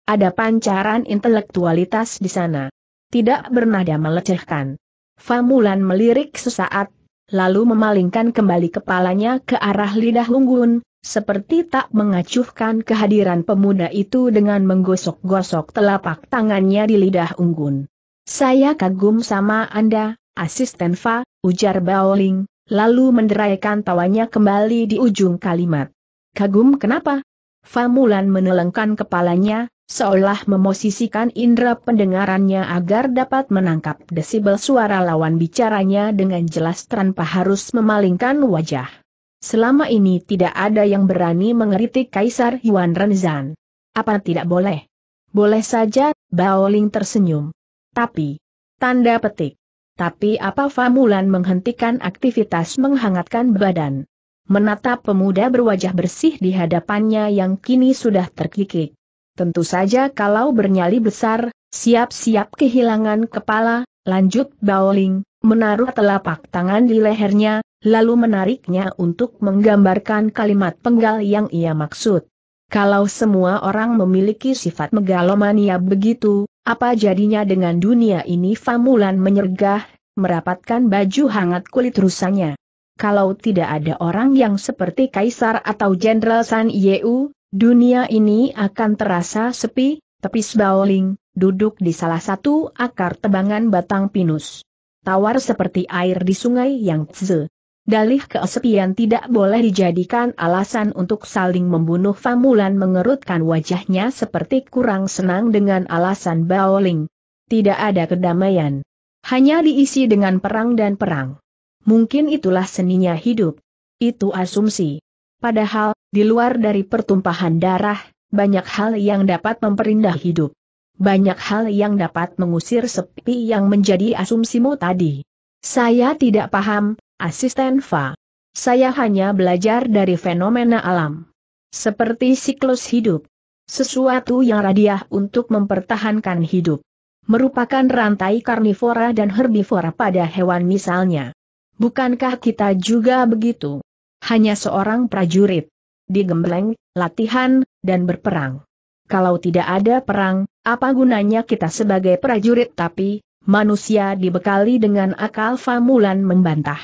Ada pancaran intelektualitas di sana. Tidak bernada melecehkan. Famulan melirik sesaat, lalu memalingkan kembali kepalanya ke arah lidah unggun, seperti tak mengacuhkan kehadiran pemuda itu dengan menggosok-gosok telapak tangannya di lidah unggun. Saya kagum sama Anda, asisten Fa, ujar Baoling, lalu menderaikan tawanya kembali di ujung kalimat. Kagum kenapa? Famulan menelengkan kepalanya, seolah memosisikan indera pendengarannya agar dapat menangkap desibel suara lawan bicaranya dengan jelas tanpa harus memalingkan wajah. Selama ini tidak ada yang berani mengeritik Kaisar Yuan Renzan. Apa tidak boleh? Boleh saja, Bao Ling tersenyum. Tapi, tanda petik. Tapi apa Famulan menghentikan aktivitas menghangatkan badan? Menatap pemuda berwajah bersih di hadapannya yang kini sudah terkikik. Tentu saja kalau bernyali besar, siap-siap kehilangan kepala, lanjut Bao Ling menaruh telapak tangan di lehernya, lalu menariknya untuk menggambarkan kalimat penggal yang ia maksud. Kalau semua orang memiliki sifat megalomania begitu, apa jadinya dengan dunia ini Famulan menyergah, merapatkan baju hangat kulit rusanya. Kalau tidak ada orang yang seperti Kaisar atau Jenderal San Yeu, dunia ini akan terasa sepi, tepis baoling, duduk di salah satu akar tebangan batang pinus tawar seperti air di sungai yang tze. Dalih kesepian tidak boleh dijadikan alasan untuk saling membunuh Famulan mengerutkan wajahnya seperti kurang senang dengan alasan Baoling. Tidak ada kedamaian. Hanya diisi dengan perang dan perang. Mungkin itulah seninya hidup. Itu asumsi. Padahal, di luar dari pertumpahan darah, banyak hal yang dapat memperindah hidup banyak hal yang dapat mengusir sepi yang menjadi asumsimu tadi. Saya tidak paham, asisten Fa. Saya hanya belajar dari fenomena alam. Seperti siklus hidup. Sesuatu yang radiah untuk mempertahankan hidup. Merupakan rantai karnivora dan herbivora pada hewan misalnya. Bukankah kita juga begitu? Hanya seorang prajurit digembleng, latihan, dan berperang. Kalau tidak ada perang, apa gunanya kita sebagai prajurit tapi, manusia dibekali dengan akal famulan membantah.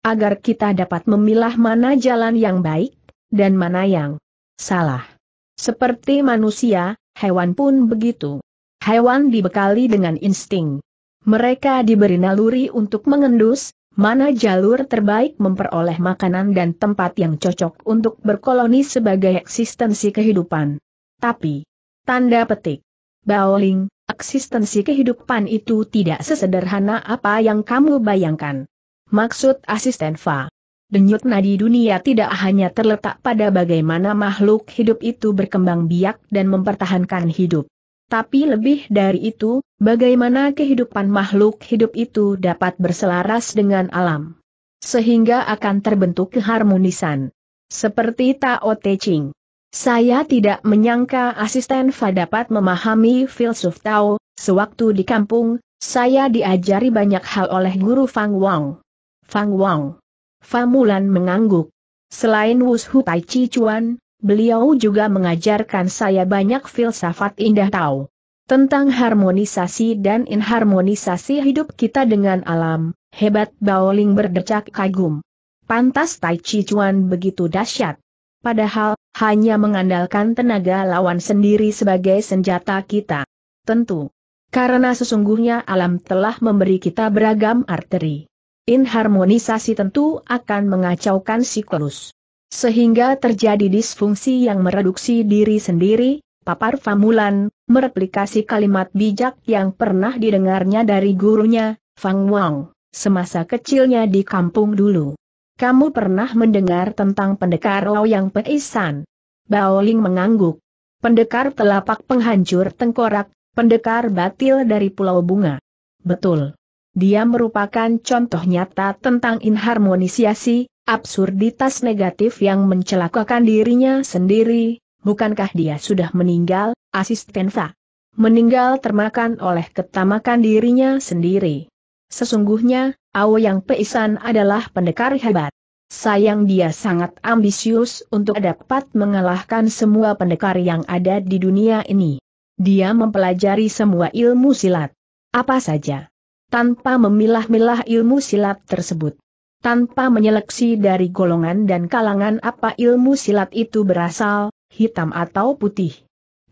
Agar kita dapat memilah mana jalan yang baik, dan mana yang salah. Seperti manusia, hewan pun begitu. Hewan dibekali dengan insting. Mereka diberi naluri untuk mengendus, mana jalur terbaik memperoleh makanan dan tempat yang cocok untuk berkoloni sebagai eksistensi kehidupan. Tapi, tanda petik, Baoling, eksistensi kehidupan itu tidak sesederhana apa yang kamu bayangkan. Maksud asisten Fa. Denyut nadi dunia tidak hanya terletak pada bagaimana makhluk hidup itu berkembang biak dan mempertahankan hidup. Tapi lebih dari itu, bagaimana kehidupan makhluk hidup itu dapat berselaras dengan alam. Sehingga akan terbentuk keharmonisan. Seperti Tao Te Ching. Saya tidak menyangka asisten Fa dapat memahami filsuf Tao, sewaktu di kampung, saya diajari banyak hal oleh guru Fang Wang. Fang Wang. Mulan mengangguk. Selain Wushu Tai Chi Chuan, beliau juga mengajarkan saya banyak filsafat indah Tao. Tentang harmonisasi dan inharmonisasi hidup kita dengan alam, hebat Baoling berdecak kagum. Pantas Tai Chi Chuan begitu dahsyat padahal hanya mengandalkan tenaga lawan sendiri sebagai senjata kita. Tentu. Karena sesungguhnya alam telah memberi kita beragam arteri. Inharmonisasi tentu akan mengacaukan siklus. Sehingga terjadi disfungsi yang mereduksi diri sendiri, papar famulan, mereplikasi kalimat bijak yang pernah didengarnya dari gurunya, Fang Wang, semasa kecilnya di kampung dulu. Kamu pernah mendengar tentang pendekar yang Peisan? Baoling mengangguk. Pendekar telapak penghancur tengkorak, pendekar batil dari Pulau Bunga. Betul. Dia merupakan contoh nyata tentang inharmonisasi, absurditas negatif yang mencelakakan dirinya sendiri, bukankah dia sudah meninggal, asisten Fa? Meninggal termakan oleh ketamakan dirinya sendiri. Sesungguhnya, yang Peisan adalah pendekar hebat. Sayang dia sangat ambisius untuk dapat mengalahkan semua pendekar yang ada di dunia ini. Dia mempelajari semua ilmu silat. Apa saja. Tanpa memilah-milah ilmu silat tersebut. Tanpa menyeleksi dari golongan dan kalangan apa ilmu silat itu berasal, hitam atau putih.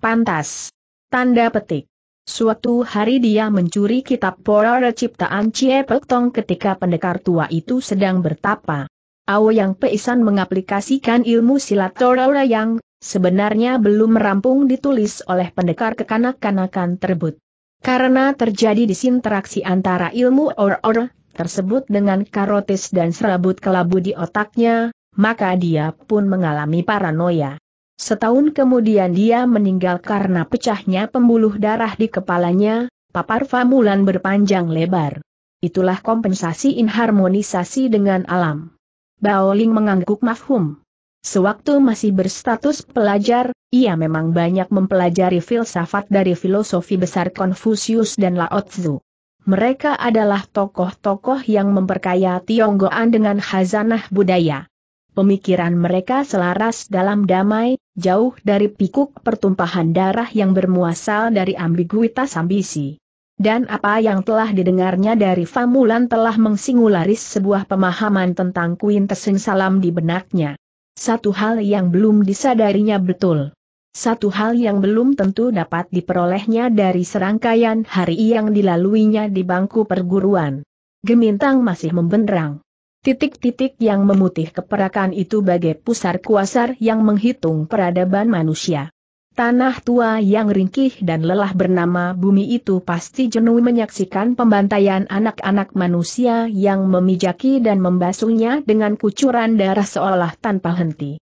Pantas. Tanda petik. Suatu hari dia mencuri kitab pora ciptaan Cie Pek Tong ketika pendekar tua itu sedang bertapa. Ao Yang Peisan mengaplikasikan ilmu silat Torora yang sebenarnya belum rampung ditulis oleh pendekar kekanak-kanakan tersebut. Karena terjadi disinteraksi antara ilmu or-or tersebut dengan karotis dan serabut kelabu di otaknya, maka dia pun mengalami paranoia. Setahun kemudian dia meninggal karena pecahnya pembuluh darah di kepalanya, papar famulan berpanjang lebar. Itulah kompensasi inharmonisasi dengan alam. Baoling mengangguk mafhum. Sewaktu masih berstatus pelajar, ia memang banyak mempelajari filsafat dari filosofi besar Konfusius dan Lao Tzu. Mereka adalah tokoh-tokoh yang memperkaya Tionggoan dengan khazanah budaya. Pemikiran mereka selaras dalam damai, jauh dari pikuk pertumpahan darah yang bermuasal dari ambiguitas ambisi. Dan apa yang telah didengarnya dari Famulan telah mengsingularis sebuah pemahaman tentang Quintessence salam di benaknya. Satu hal yang belum disadarinya betul. Satu hal yang belum tentu dapat diperolehnya dari serangkaian hari yang dilaluinya di bangku perguruan. Gemintang masih membenderang. Titik-titik yang memutih keperakan itu bagai pusar kuasar yang menghitung peradaban manusia. Tanah tua yang ringkih dan lelah bernama bumi itu pasti jenuh menyaksikan pembantaian anak-anak manusia yang memijaki dan membasuhnya dengan kucuran darah seolah tanpa henti.